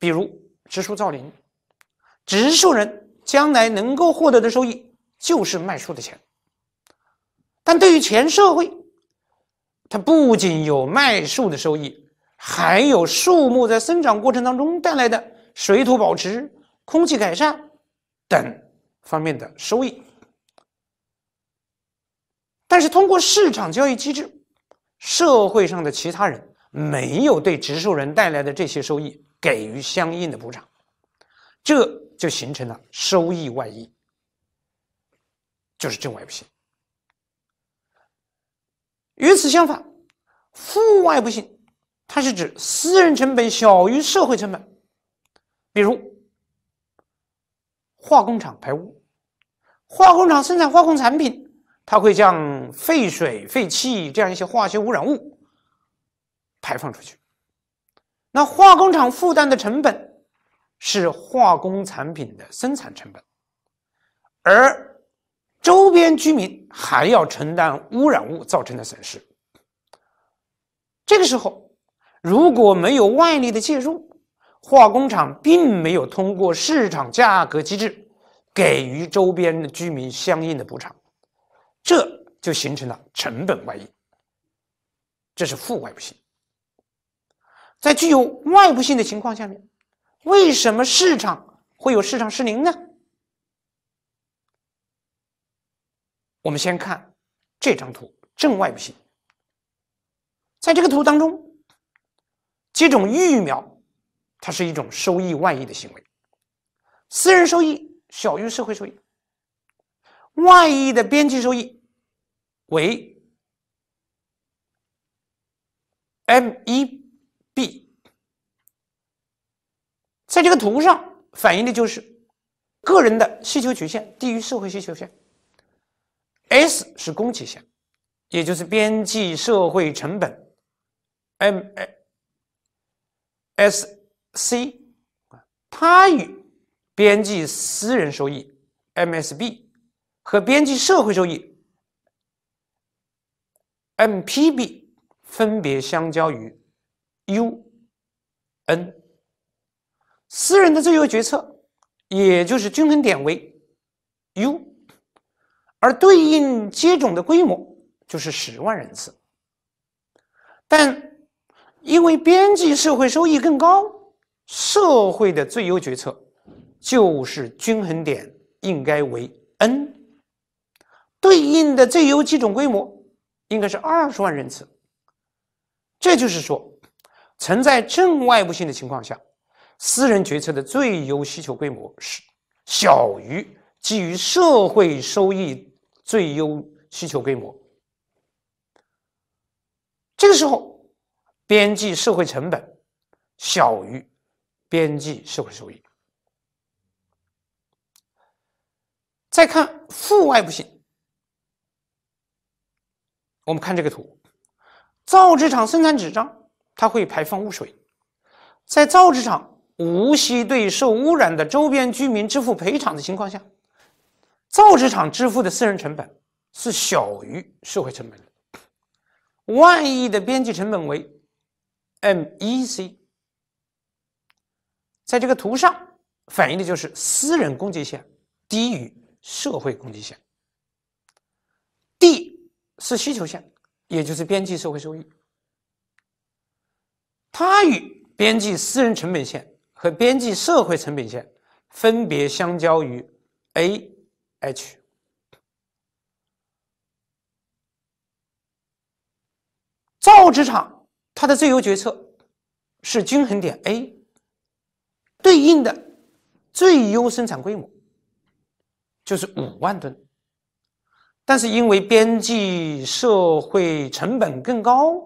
比如。植树造林，植树人将来能够获得的收益就是卖树的钱。但对于全社会，它不仅有卖树的收益，还有树木在生长过程当中带来的水土保持、空气改善等方面的收益。但是通过市场交易机制，社会上的其他人没有对植树人带来的这些收益。给予相应的补偿，这就形成了收益外溢，就是正外部性。与此相反，负外部性它是指私人成本小于社会成本，比如化工厂排污，化工厂生产化工产品，它会将废水、废气这样一些化学污染物排放出去。那化工厂负担的成本是化工产品的生产成本，而周边居民还要承担污染物造成的损失。这个时候，如果没有外力的介入，化工厂并没有通过市场价格机制给予周边的居民相应的补偿，这就形成了成本外溢，这是负外部性。在具有外部性的情况下面，为什么市场会有市场失灵呢？我们先看这张图，正外部性。在这个图当中，接种疫苗它是一种收益外溢的行为，私人收益小于社会收益，外溢的边际收益为 M 一。在这个图上反映的就是个人的需求曲线低于社会需求线，S 是供给线，也就是边际社会成本 M S C 啊，它与边际私人收益 M S B 和边际社会收益 M P B 分别相交于 U N。私人的最优决策，也就是均衡点为 U，而对应接种的规模就是十万人次。但因为边际社会收益更高，社会的最优决策就是均衡点应该为 N，对应的最优接种规模应该是二十万人次。这就是说，存在正外部性的情况下。私人决策的最优需求规模是小于基于社会收益最优需求规模。这个时候，边际社会成本小于边际社会收益。再看负外部性，我们看这个图，造纸厂生产纸张，它会排放污水，在造纸厂。无需对受污染的周边居民支付赔偿的情况下，造纸厂支付的私人成本是小于社会成本的。万亿的边际成本为 MEC，在这个图上反映的就是私人供给线低于社会供给线。D 是需求线，也就是边际社会收益，它与边际私人成本线。和边际社会成本线分别相交于 A、H。造纸厂它的最优决策是均衡点 A 对应的最优生产规模就是五万吨，但是因为边际社会成本更高，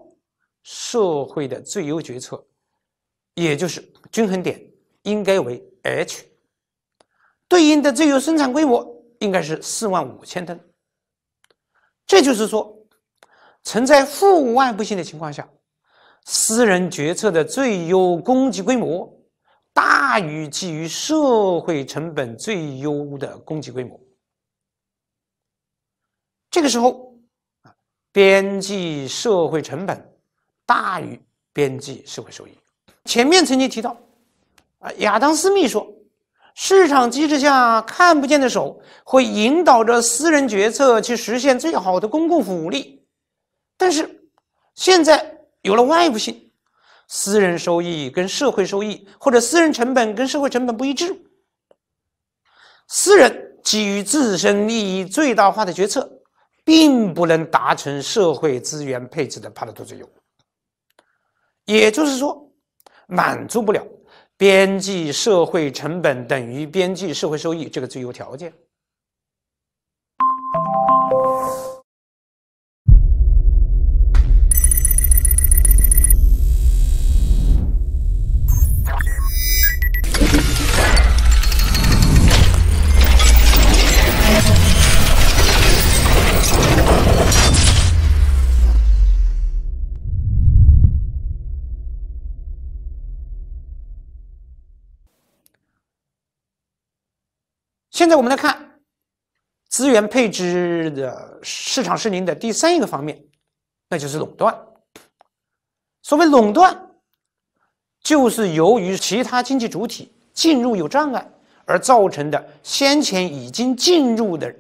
社会的最优决策。也就是均衡点应该为 H，对应的最优生产规模应该是四万五千吨。这就是说，存在负外部性的情况下，私人决策的最优供给规模大于基于社会成本最优的供给规模。这个时候，啊，边际社会成本大于边际社会收益。前面曾经提到，啊，亚当斯密说，市场机制下看不见的手会引导着私人决策去实现最好的公共福利。但是，现在有了外部性，私人收益跟社会收益，或者私人成本跟社会成本不一致，私人基于自身利益最大化的决策，并不能达成社会资源配置的帕拉图最优。也就是说。满足不了边际社会成本等于边际社会收益这个最优条件。现在我们来看资源配置的市场失灵的第三一个方面，那就是垄断。所谓垄断，就是由于其他经济主体进入有障碍而造成的，先前已经进入的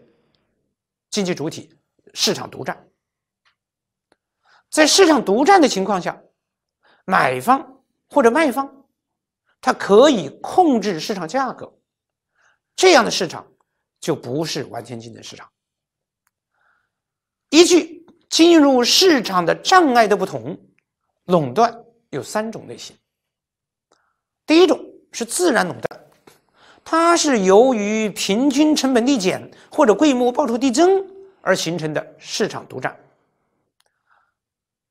经济主体市场独占。在市场独占的情况下，买方或者卖方，他可以控制市场价格。这样的市场就不是完全竞争市场。依据进入市场的障碍的不同，垄断有三种类型。第一种是自然垄断，它是由于平均成本递减或者规模报酬递增而形成的市场独占。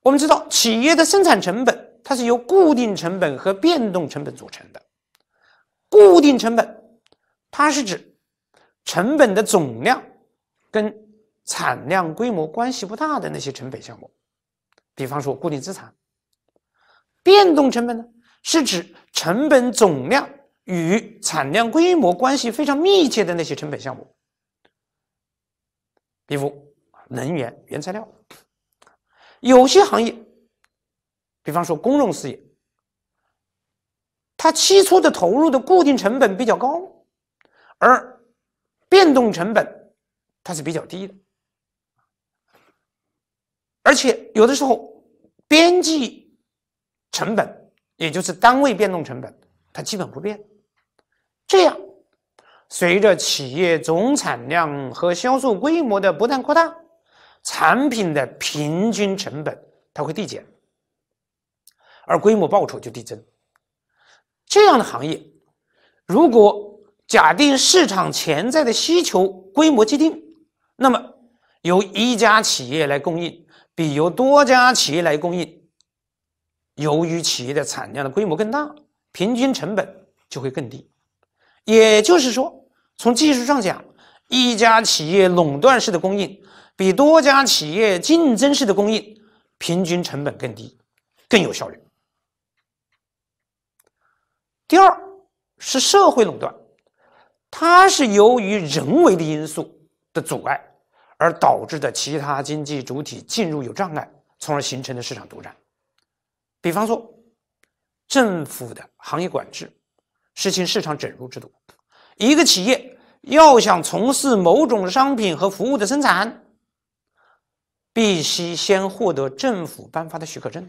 我们知道，企业的生产成本它是由固定成本和变动成本组成的，固定成本。它是指成本的总量跟产量规模关系不大的那些成本项目，比方说固定资产。变动成本呢，是指成本总量与产量规模关系非常密切的那些成本项目，比如能源、原材料。有些行业，比方说公用事业，它期初的投入的固定成本比较高。而变动成本它是比较低的，而且有的时候边际成本，也就是单位变动成本，它基本不变。这样，随着企业总产量和销售规模的不断扩大，产品的平均成本它会递减，而规模报酬就递增。这样的行业，如果假定市场潜在的需求规模既定，那么由一家企业来供应，比由多家企业来供应，由于企业的产量的规模更大，平均成本就会更低。也就是说，从技术上讲，一家企业垄断式的供应，比多家企业竞争式的供应，平均成本更低，更有效率。第二是社会垄断。它是由于人为的因素的阻碍，而导致的其他经济主体进入有障碍，从而形成的市场独占。比方说，政府的行业管制，实行市场准入制度，一个企业要想从事某种商品和服务的生产，必须先获得政府颁发的许可证。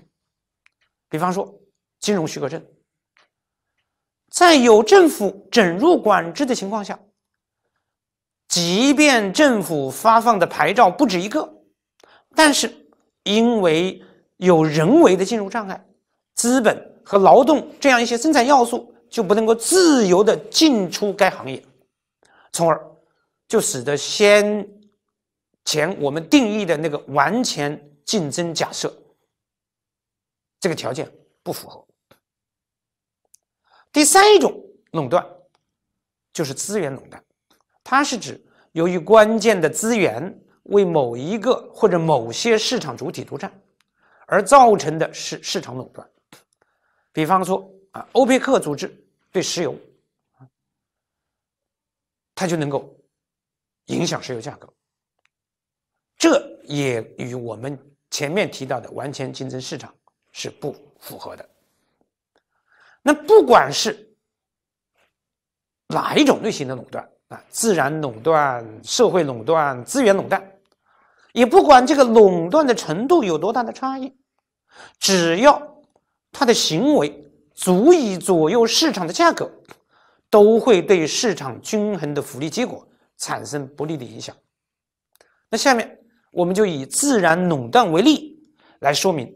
比方说，金融许可证。在有政府准入管制的情况下，即便政府发放的牌照不止一个，但是因为有人为的进入障碍，资本和劳动这样一些生产要素就不能够自由的进出该行业，从而就使得先前我们定义的那个完全竞争假设这个条件不符合。第三一种垄断，就是资源垄断。它是指由于关键的资源为某一个或者某些市场主体独占，而造成的是市场垄断。比方说啊，欧佩克组织对石油，它就能够影响石油价格。这也与我们前面提到的完全竞争市场是不符合的。那不管是哪一种类型的垄断啊，自然垄断、社会垄断、资源垄断，也不管这个垄断的程度有多大的差异，只要他的行为足以左右市场的价格，都会对市场均衡的福利结果产生不利的影响。那下面我们就以自然垄断为例来说明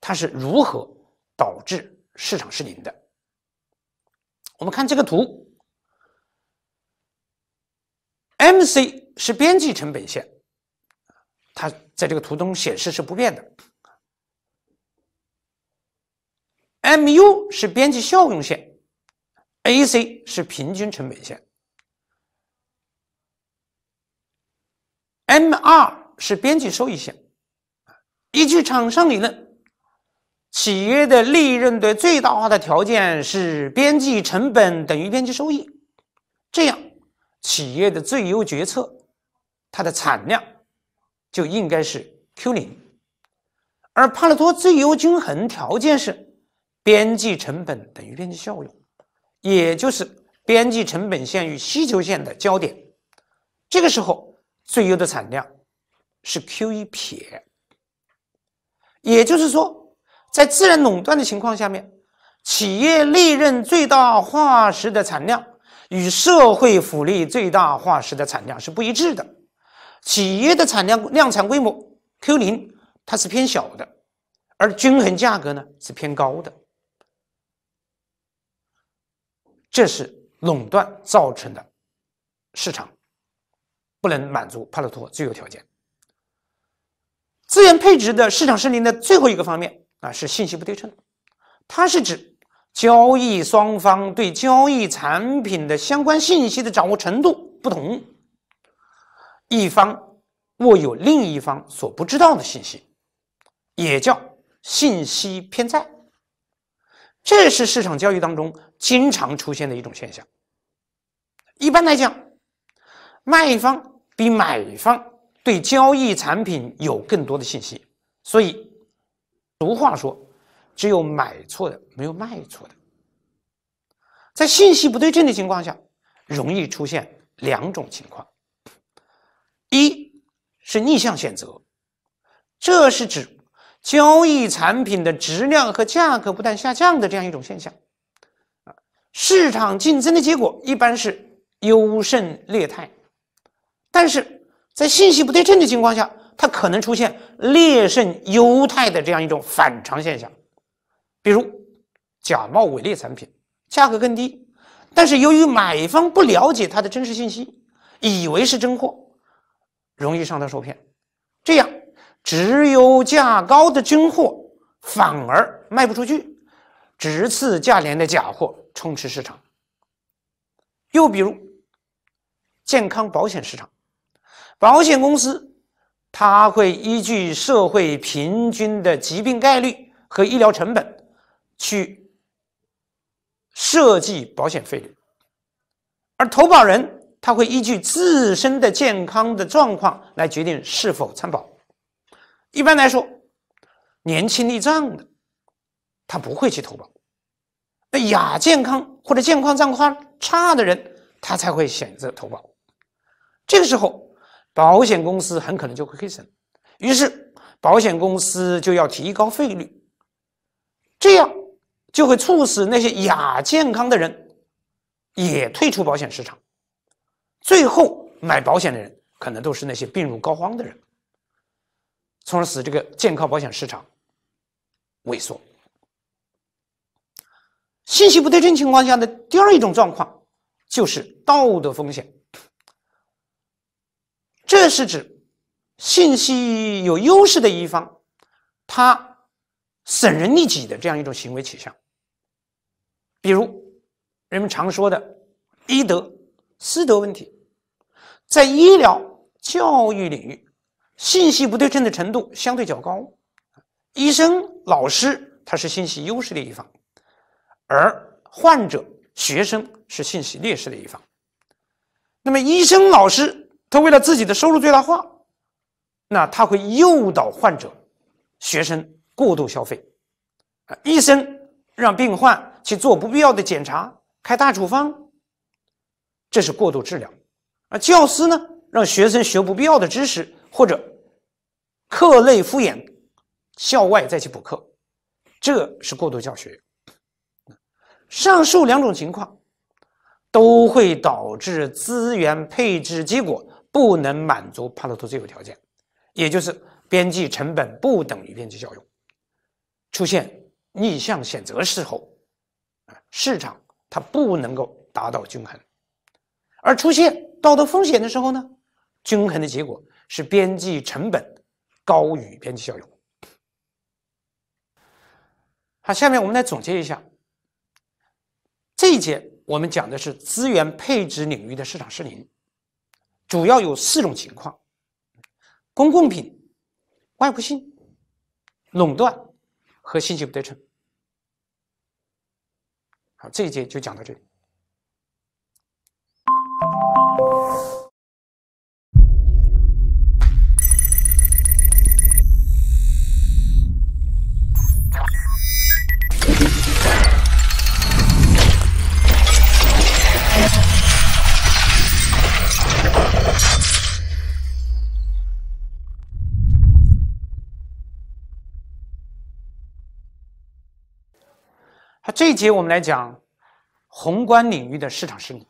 它是如何导致市场失灵的。我们看这个图，MC 是边际成本线，它在这个图中显示是不变的；MU 是边际效用线，AC 是平均成本线，MR 是边际收益线。依据厂商理论。企业的利润的最大化的条件是边际成本等于边际收益，这样企业的最优决策，它的产量就应该是 Q 零，而帕累托最优均衡条件是边际成本等于边际效用，也就是边际成本线与需求线的交点，这个时候最优的产量是 Q 一撇，也就是说。在自然垄断的情况下面，企业利润最大化时的产量与社会福利最大化时的产量是不一致的。企业的产量量产规模 Q 零它是偏小的，而均衡价格呢是偏高的。这是垄断造成的市场不能满足帕累托最优条件。资源配置的市场失灵的最后一个方面。啊，是信息不对称，它是指交易双方对交易产品的相关信息的掌握程度不同，一方握有另一方所不知道的信息，也叫信息偏在。这是市场交易当中经常出现的一种现象。一般来讲，卖方比买方对交易产品有更多的信息，所以。俗话说：“只有买错的，没有卖错的。”在信息不对称的情况下，容易出现两种情况：一是逆向选择，这是指交易产品的质量和价格不断下降的这样一种现象。市场竞争的结果一般是优胜劣汰，但是在信息不对称的情况下。它可能出现劣胜优汰的这样一种反常现象，比如假冒伪劣产品价格更低，但是由于买方不了解它的真实信息，以为是真货，容易上当受骗。这样，质优价高的真货反而卖不出去，质次价廉的假货充斥市场。又比如，健康保险市场，保险公司。他会依据社会平均的疾病概率和医疗成本去设计保险费率，而投保人他会依据自身的健康的状况来决定是否参保。一般来说，年轻力壮的他不会去投保，那亚健康或者健康状况差的人，他才会选择投保。这个时候。保险公司很可能就会亏损，于是保险公司就要提高费率，这样就会促使那些亚健康的人也退出保险市场，最后买保险的人可能都是那些病入膏肓的人，从而使这个健康保险市场萎缩。信息不对称情况下的第二一种状况就是道德风险。这是指信息有优势的一方，他损人利己的这样一种行为倾向。比如，人们常说的医德、师德问题，在医疗、教育领域，信息不对称的程度相对较高。医生、老师他是信息优势的一方，而患者、学生是信息劣势的一方。那么，医生、老师。他为了自己的收入最大化，那他会诱导患者、学生过度消费；医生让病患去做不必要的检查、开大处方，这是过度治疗；而教师呢让学生学不必要的知识或者课内敷衍，校外再去补课，这是过度教学。上述两种情况都会导致资源配置结果。不能满足帕累托自由条件，也就是边际成本不等于边际效用，出现逆向选择时候，市场它不能够达到均衡；而出现道德风险的时候呢，均衡的结果是边际成本高于边际效用。好，下面我们来总结一下，这一节我们讲的是资源配置领域的市场失灵。主要有四种情况：公共品、外部性、垄断和信息不对称。好，这一节就讲到这里。这一节我们来讲宏观领域的市场失力。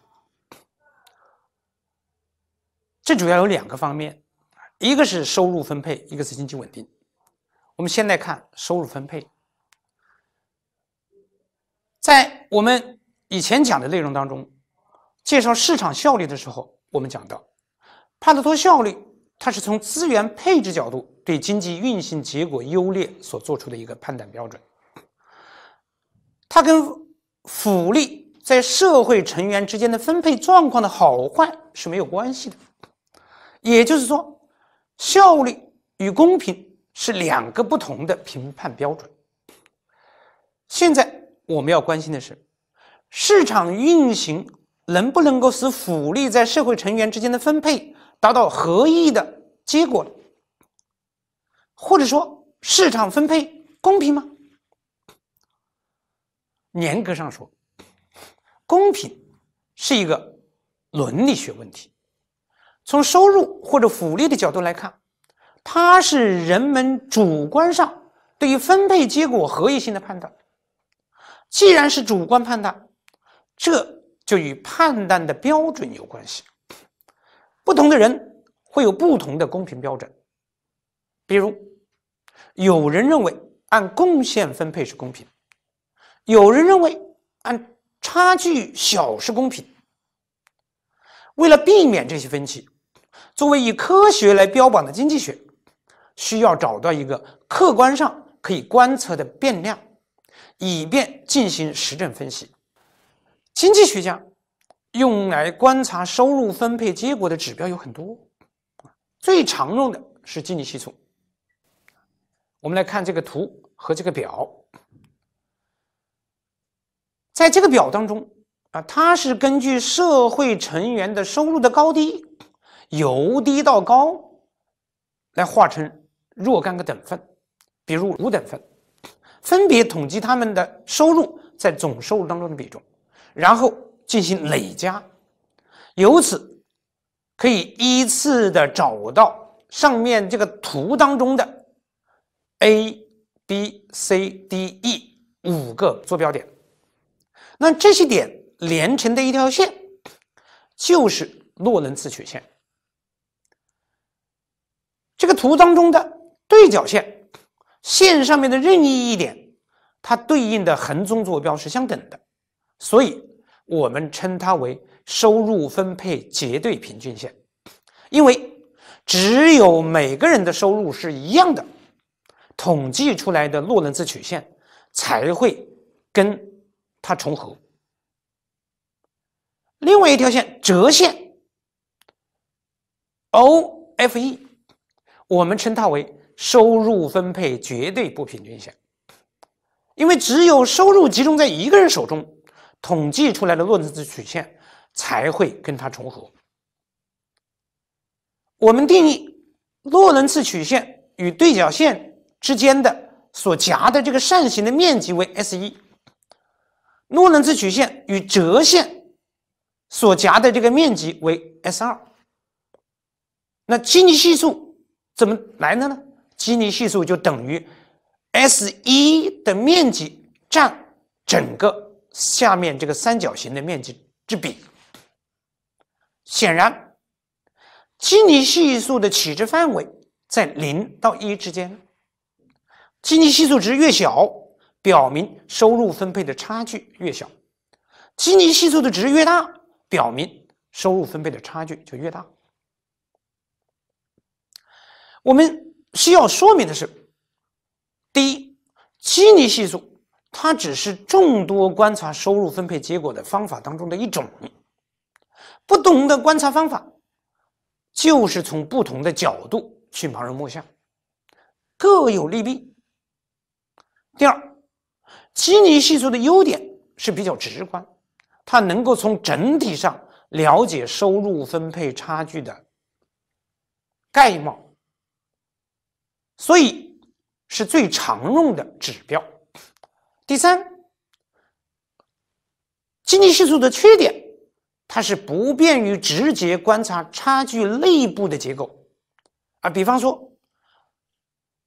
这主要有两个方面，一个是收入分配，一个是经济稳定。我们现在看收入分配，在我们以前讲的内容当中，介绍市场效率的时候，我们讲到帕累托效率，它是从资源配置角度对经济运行结果优劣所做出的一个判断标准。它跟福利在社会成员之间的分配状况的好坏是没有关系的，也就是说，效率与公平是两个不同的评判标准。现在我们要关心的是，市场运行能不能够使福利在社会成员之间的分配达到合意的结果，或者说，市场分配公平吗？严格上说，公平是一个伦理学问题。从收入或者福利的角度来看，它是人们主观上对于分配结果合意性的判断。既然是主观判断，这就与判断的标准有关系。不同的人会有不同的公平标准。比如，有人认为按贡献分配是公平。有人认为，按差距小是公平。为了避免这些分歧，作为以科学来标榜的经济学，需要找到一个客观上可以观测的变量，以便进行实证分析。经济学家用来观察收入分配结果的指标有很多，最常用的是基尼系数。我们来看这个图和这个表。在这个表当中，啊，它是根据社会成员的收入的高低，由低到高，来划成若干个等份，比如五等份，分别统计他们的收入在总收入当中的比重，然后进行累加，由此可以依次的找到上面这个图当中的 A、B、C、D、E 五个坐标点。那这些点连成的一条线就是洛伦兹曲线。这个图当中的对角线，线上面的任意一点，它对应的横纵坐标是相等的，所以我们称它为收入分配绝对平均线。因为只有每个人的收入是一样的，统计出来的洛伦兹曲线才会跟。它重合，另外一条线折线 OFE，我们称它为收入分配绝对不平均线，因为只有收入集中在一个人手中，统计出来的洛伦兹曲线才会跟它重合。我们定义洛伦茨曲线与对角线之间的所夹的这个扇形的面积为 S 一。洛伦兹曲线与折线所夹的这个面积为 S 二，那基尼系数怎么来的呢？基尼系数就等于 S 一的面积占整个下面这个三角形的面积之比。显然，基尼系数的取值范围在零到一之间。基尼系数值越小。表明收入分配的差距越小，基尼系数的值越大，表明收入分配的差距就越大。我们需要说明的是，第一，基尼系数它只是众多观察收入分配结果的方法当中的一种，不同的观察方法就是从不同的角度去旁人摸象，各有利弊。第二。基尼系数的优点是比较直观，它能够从整体上了解收入分配差距的概貌，所以是最常用的指标。第三，基尼系数的缺点，它是不便于直接观察差距内部的结构啊，比方说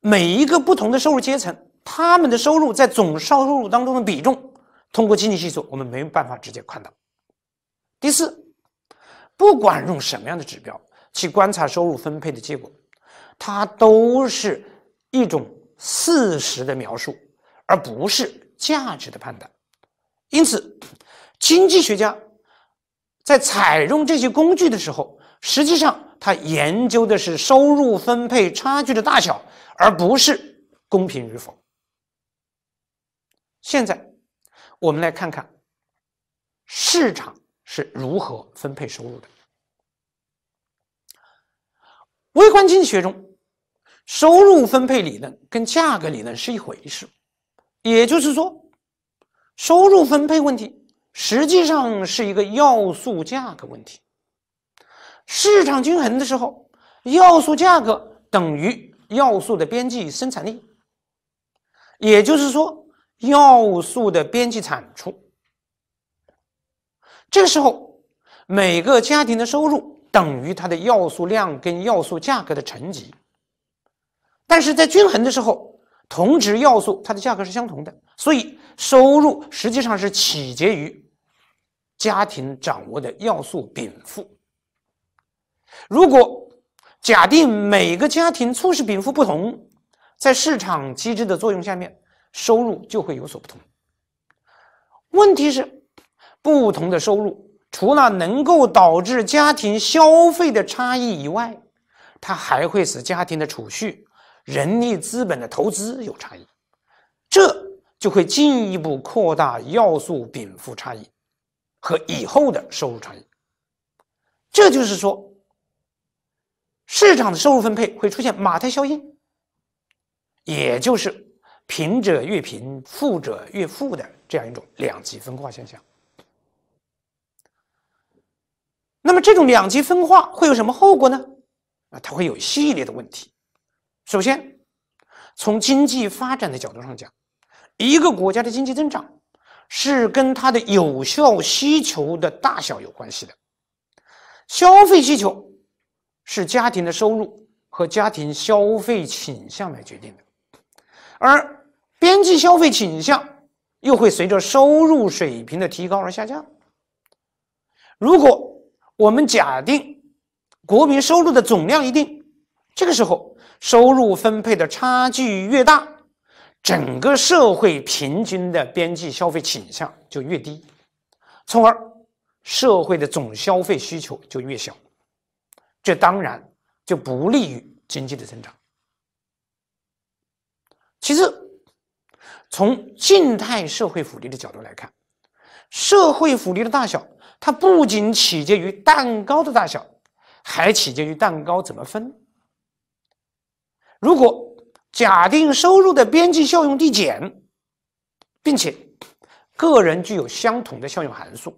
每一个不同的收入阶层。他们的收入在总收入当中的比重，通过经济系数，我们没有办法直接看到。第四，不管用什么样的指标去观察收入分配的结果，它都是一种事实的描述，而不是价值的判断。因此，经济学家在采用这些工具的时候，实际上他研究的是收入分配差距的大小，而不是公平与否。现在我们来看看市场是如何分配收入的。微观经济学中，收入分配理论跟价格理论是一回事，也就是说，收入分配问题实际上是一个要素价格问题。市场均衡的时候，要素价格等于要素的边际生产力，也就是说。要素的边际产出，这个时候每个家庭的收入等于它的要素量跟要素价格的乘积，但是在均衡的时候，同质要素它的价格是相同的，所以收入实际上是取决于家庭掌握的要素禀赋。如果假定每个家庭初始禀赋不同，在市场机制的作用下面。收入就会有所不同。问题是，不同的收入除了能够导致家庭消费的差异以外，它还会使家庭的储蓄、人力资本的投资有差异，这就会进一步扩大要素禀赋差异和以后的收入差异。这就是说，市场的收入分配会出现马太效应，也就是。贫者越贫，富者越富的这样一种两极分化现象。那么，这种两极分化会有什么后果呢？啊，它会有一系列的问题。首先，从经济发展的角度上讲，一个国家的经济增长是跟它的有效需求的大小有关系的。消费需求是家庭的收入和家庭消费倾向来决定的。而边际消费倾向又会随着收入水平的提高而下降。如果我们假定国民收入的总量一定，这个时候收入分配的差距越大，整个社会平均的边际消费倾向就越低，从而社会的总消费需求就越小，这当然就不利于经济的增长。其次，从静态社会福利的角度来看，社会福利的大小，它不仅取决于蛋糕的大小，还取决于蛋糕怎么分。如果假定收入的边际效用递减，并且个人具有相同的效用函数，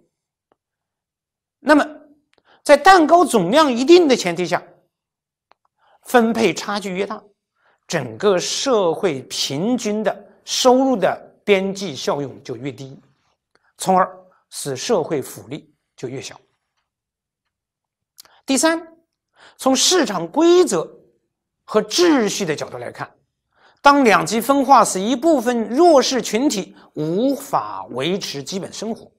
那么在蛋糕总量一定的前提下，分配差距越大。整个社会平均的收入的边际效用就越低，从而使社会福利就越小。第三，从市场规则和秩序的角度来看，当两极分化使一部分弱势群体无法维持基本生活，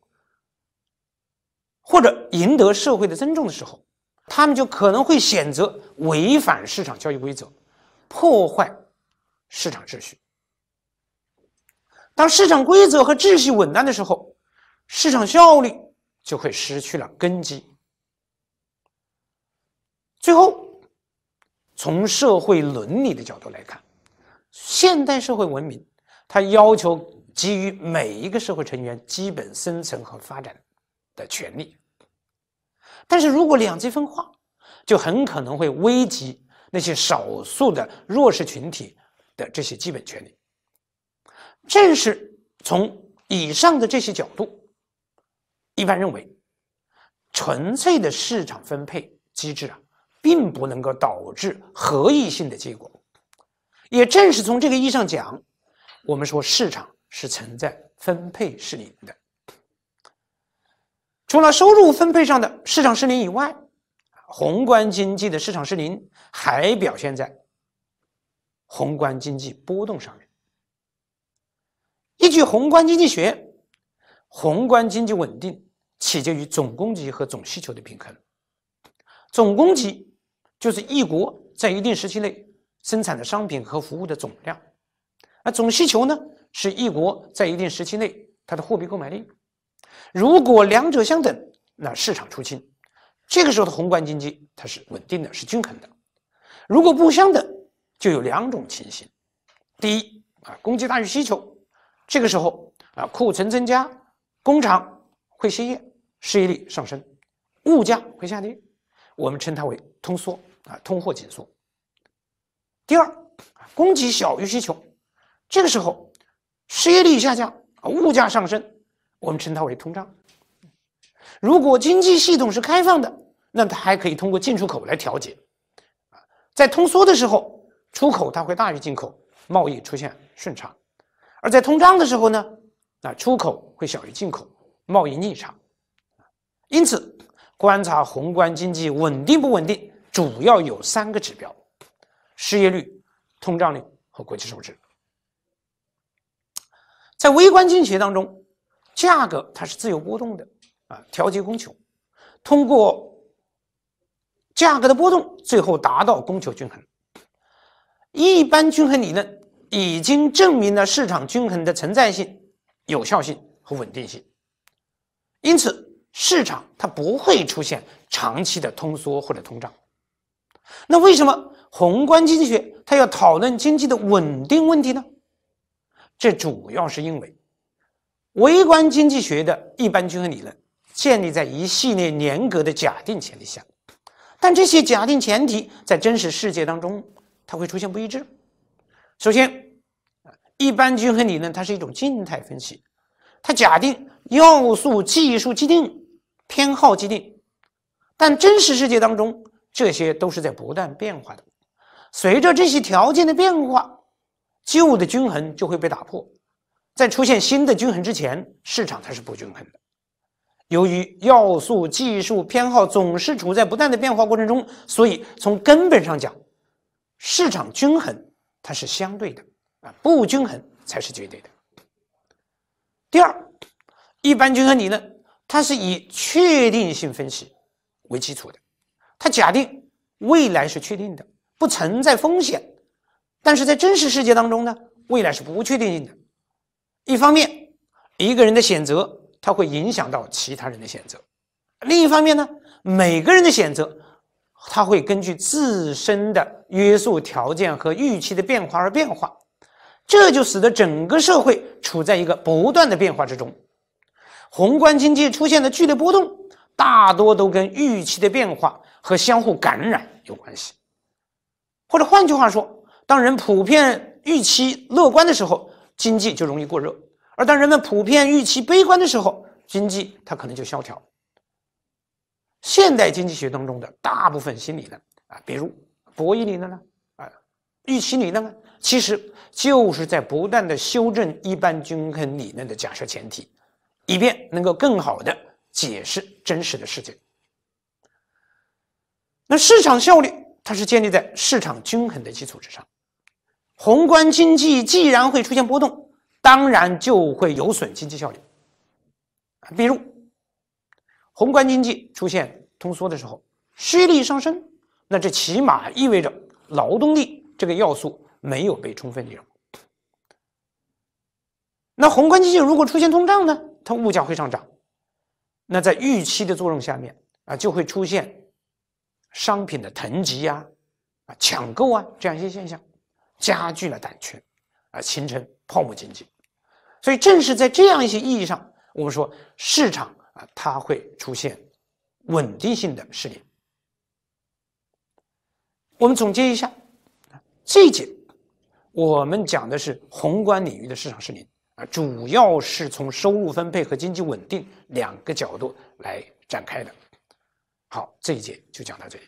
或者赢得社会的尊重的时候，他们就可能会选择违反市场交易规则。破坏市场秩序。当市场规则和秩序紊乱的时候，市场效率就会失去了根基。最后，从社会伦理的角度来看，现代社会文明它要求给予每一个社会成员基本生存和发展的权利。但是如果两极分化，就很可能会危及。那些少数的弱势群体的这些基本权利，正是从以上的这些角度，一般认为，纯粹的市场分配机制啊，并不能够导致合意性的结果。也正是从这个意义上讲，我们说市场是存在分配失灵的。除了收入分配上的市场失灵以外，宏观经济的市场失灵，还表现在宏观经济波动上面。依据宏观经济学，宏观经济稳定取决于总供给和总需求的平衡。总供给就是一国在一定时期内生产的商品和服务的总量，而总需求呢，是一国在一定时期内它的货币购买力。如果两者相等，那市场出清。这个时候的宏观经济它是稳定的，是均衡的。如果不相等，就有两种情形：第一啊，供给大于需求，这个时候啊，库存增加，工厂会歇业，失业率上升，物价会下跌，我们称它为通缩啊，通货紧缩。第二供给小于需求，这个时候失业率下降啊，物价上升，我们称它为通胀。如果经济系统是开放的，那它还可以通过进出口来调节。啊，在通缩的时候，出口它会大于进口，贸易出现顺差；而在通胀的时候呢，啊，出口会小于进口，贸易逆差。因此，观察宏观经济稳定不稳定，主要有三个指标：失业率、通胀率和国际收支。在微观经济当中，价格它是自由波动的。啊，调节供求，通过价格的波动，最后达到供求均衡。一般均衡理论已经证明了市场均衡的存在性、有效性和稳定性，因此市场它不会出现长期的通缩或者通胀。那为什么宏观经济学它要讨论经济的稳定问题呢？这主要是因为微观经济学的一般均衡理论。建立在一系列严格的假定前提下，但这些假定前提在真实世界当中，它会出现不一致。首先，一般均衡理论它是一种静态分析，它假定要素技术既定、偏好既定，但真实世界当中这些都是在不断变化的。随着这些条件的变化，旧的均衡就会被打破，在出现新的均衡之前，市场它是不均衡的。由于要素技术偏好总是处在不断的变化过程中，所以从根本上讲，市场均衡它是相对的啊，不均衡才是绝对的。第二，一般均衡理论它是以确定性分析为基础的，它假定未来是确定的，不存在风险。但是在真实世界当中呢，未来是不确定性的。一方面，一个人的选择。它会影响到其他人的选择。另一方面呢，每个人的选择，它会根据自身的约束条件和预期的变化而变化，这就使得整个社会处在一个不断的变化之中。宏观经济出现的剧烈波动，大多都跟预期的变化和相互感染有关系。或者换句话说，当人普遍预期乐观的时候，经济就容易过热。而当人们普遍预期悲观的时候，经济它可能就萧条。现代经济学当中的大部分心理呢，啊，比如博弈理论呢，啊，预期理论呢，其实就是在不断的修正一般均衡理论的假设前提，以便能够更好的解释真实的事件。那市场效率它是建立在市场均衡的基础之上，宏观经济既然会出现波动。当然就会有损经济效率。比如，宏观经济出现通缩的时候，失业率上升，那这起码意味着劳动力这个要素没有被充分利用。那宏观经济如果出现通胀呢？它物价会上涨，那在预期的作用下面啊，就会出现商品的囤积啊、啊抢购啊这样一些现象，加剧了短缺，啊形成泡沫经济。所以正是在这样一些意义上，我们说市场啊，它会出现稳定性的失灵。我们总结一下，这一节我们讲的是宏观领域的市场失灵啊，主要是从收入分配和经济稳定两个角度来展开的。好，这一节就讲到这里。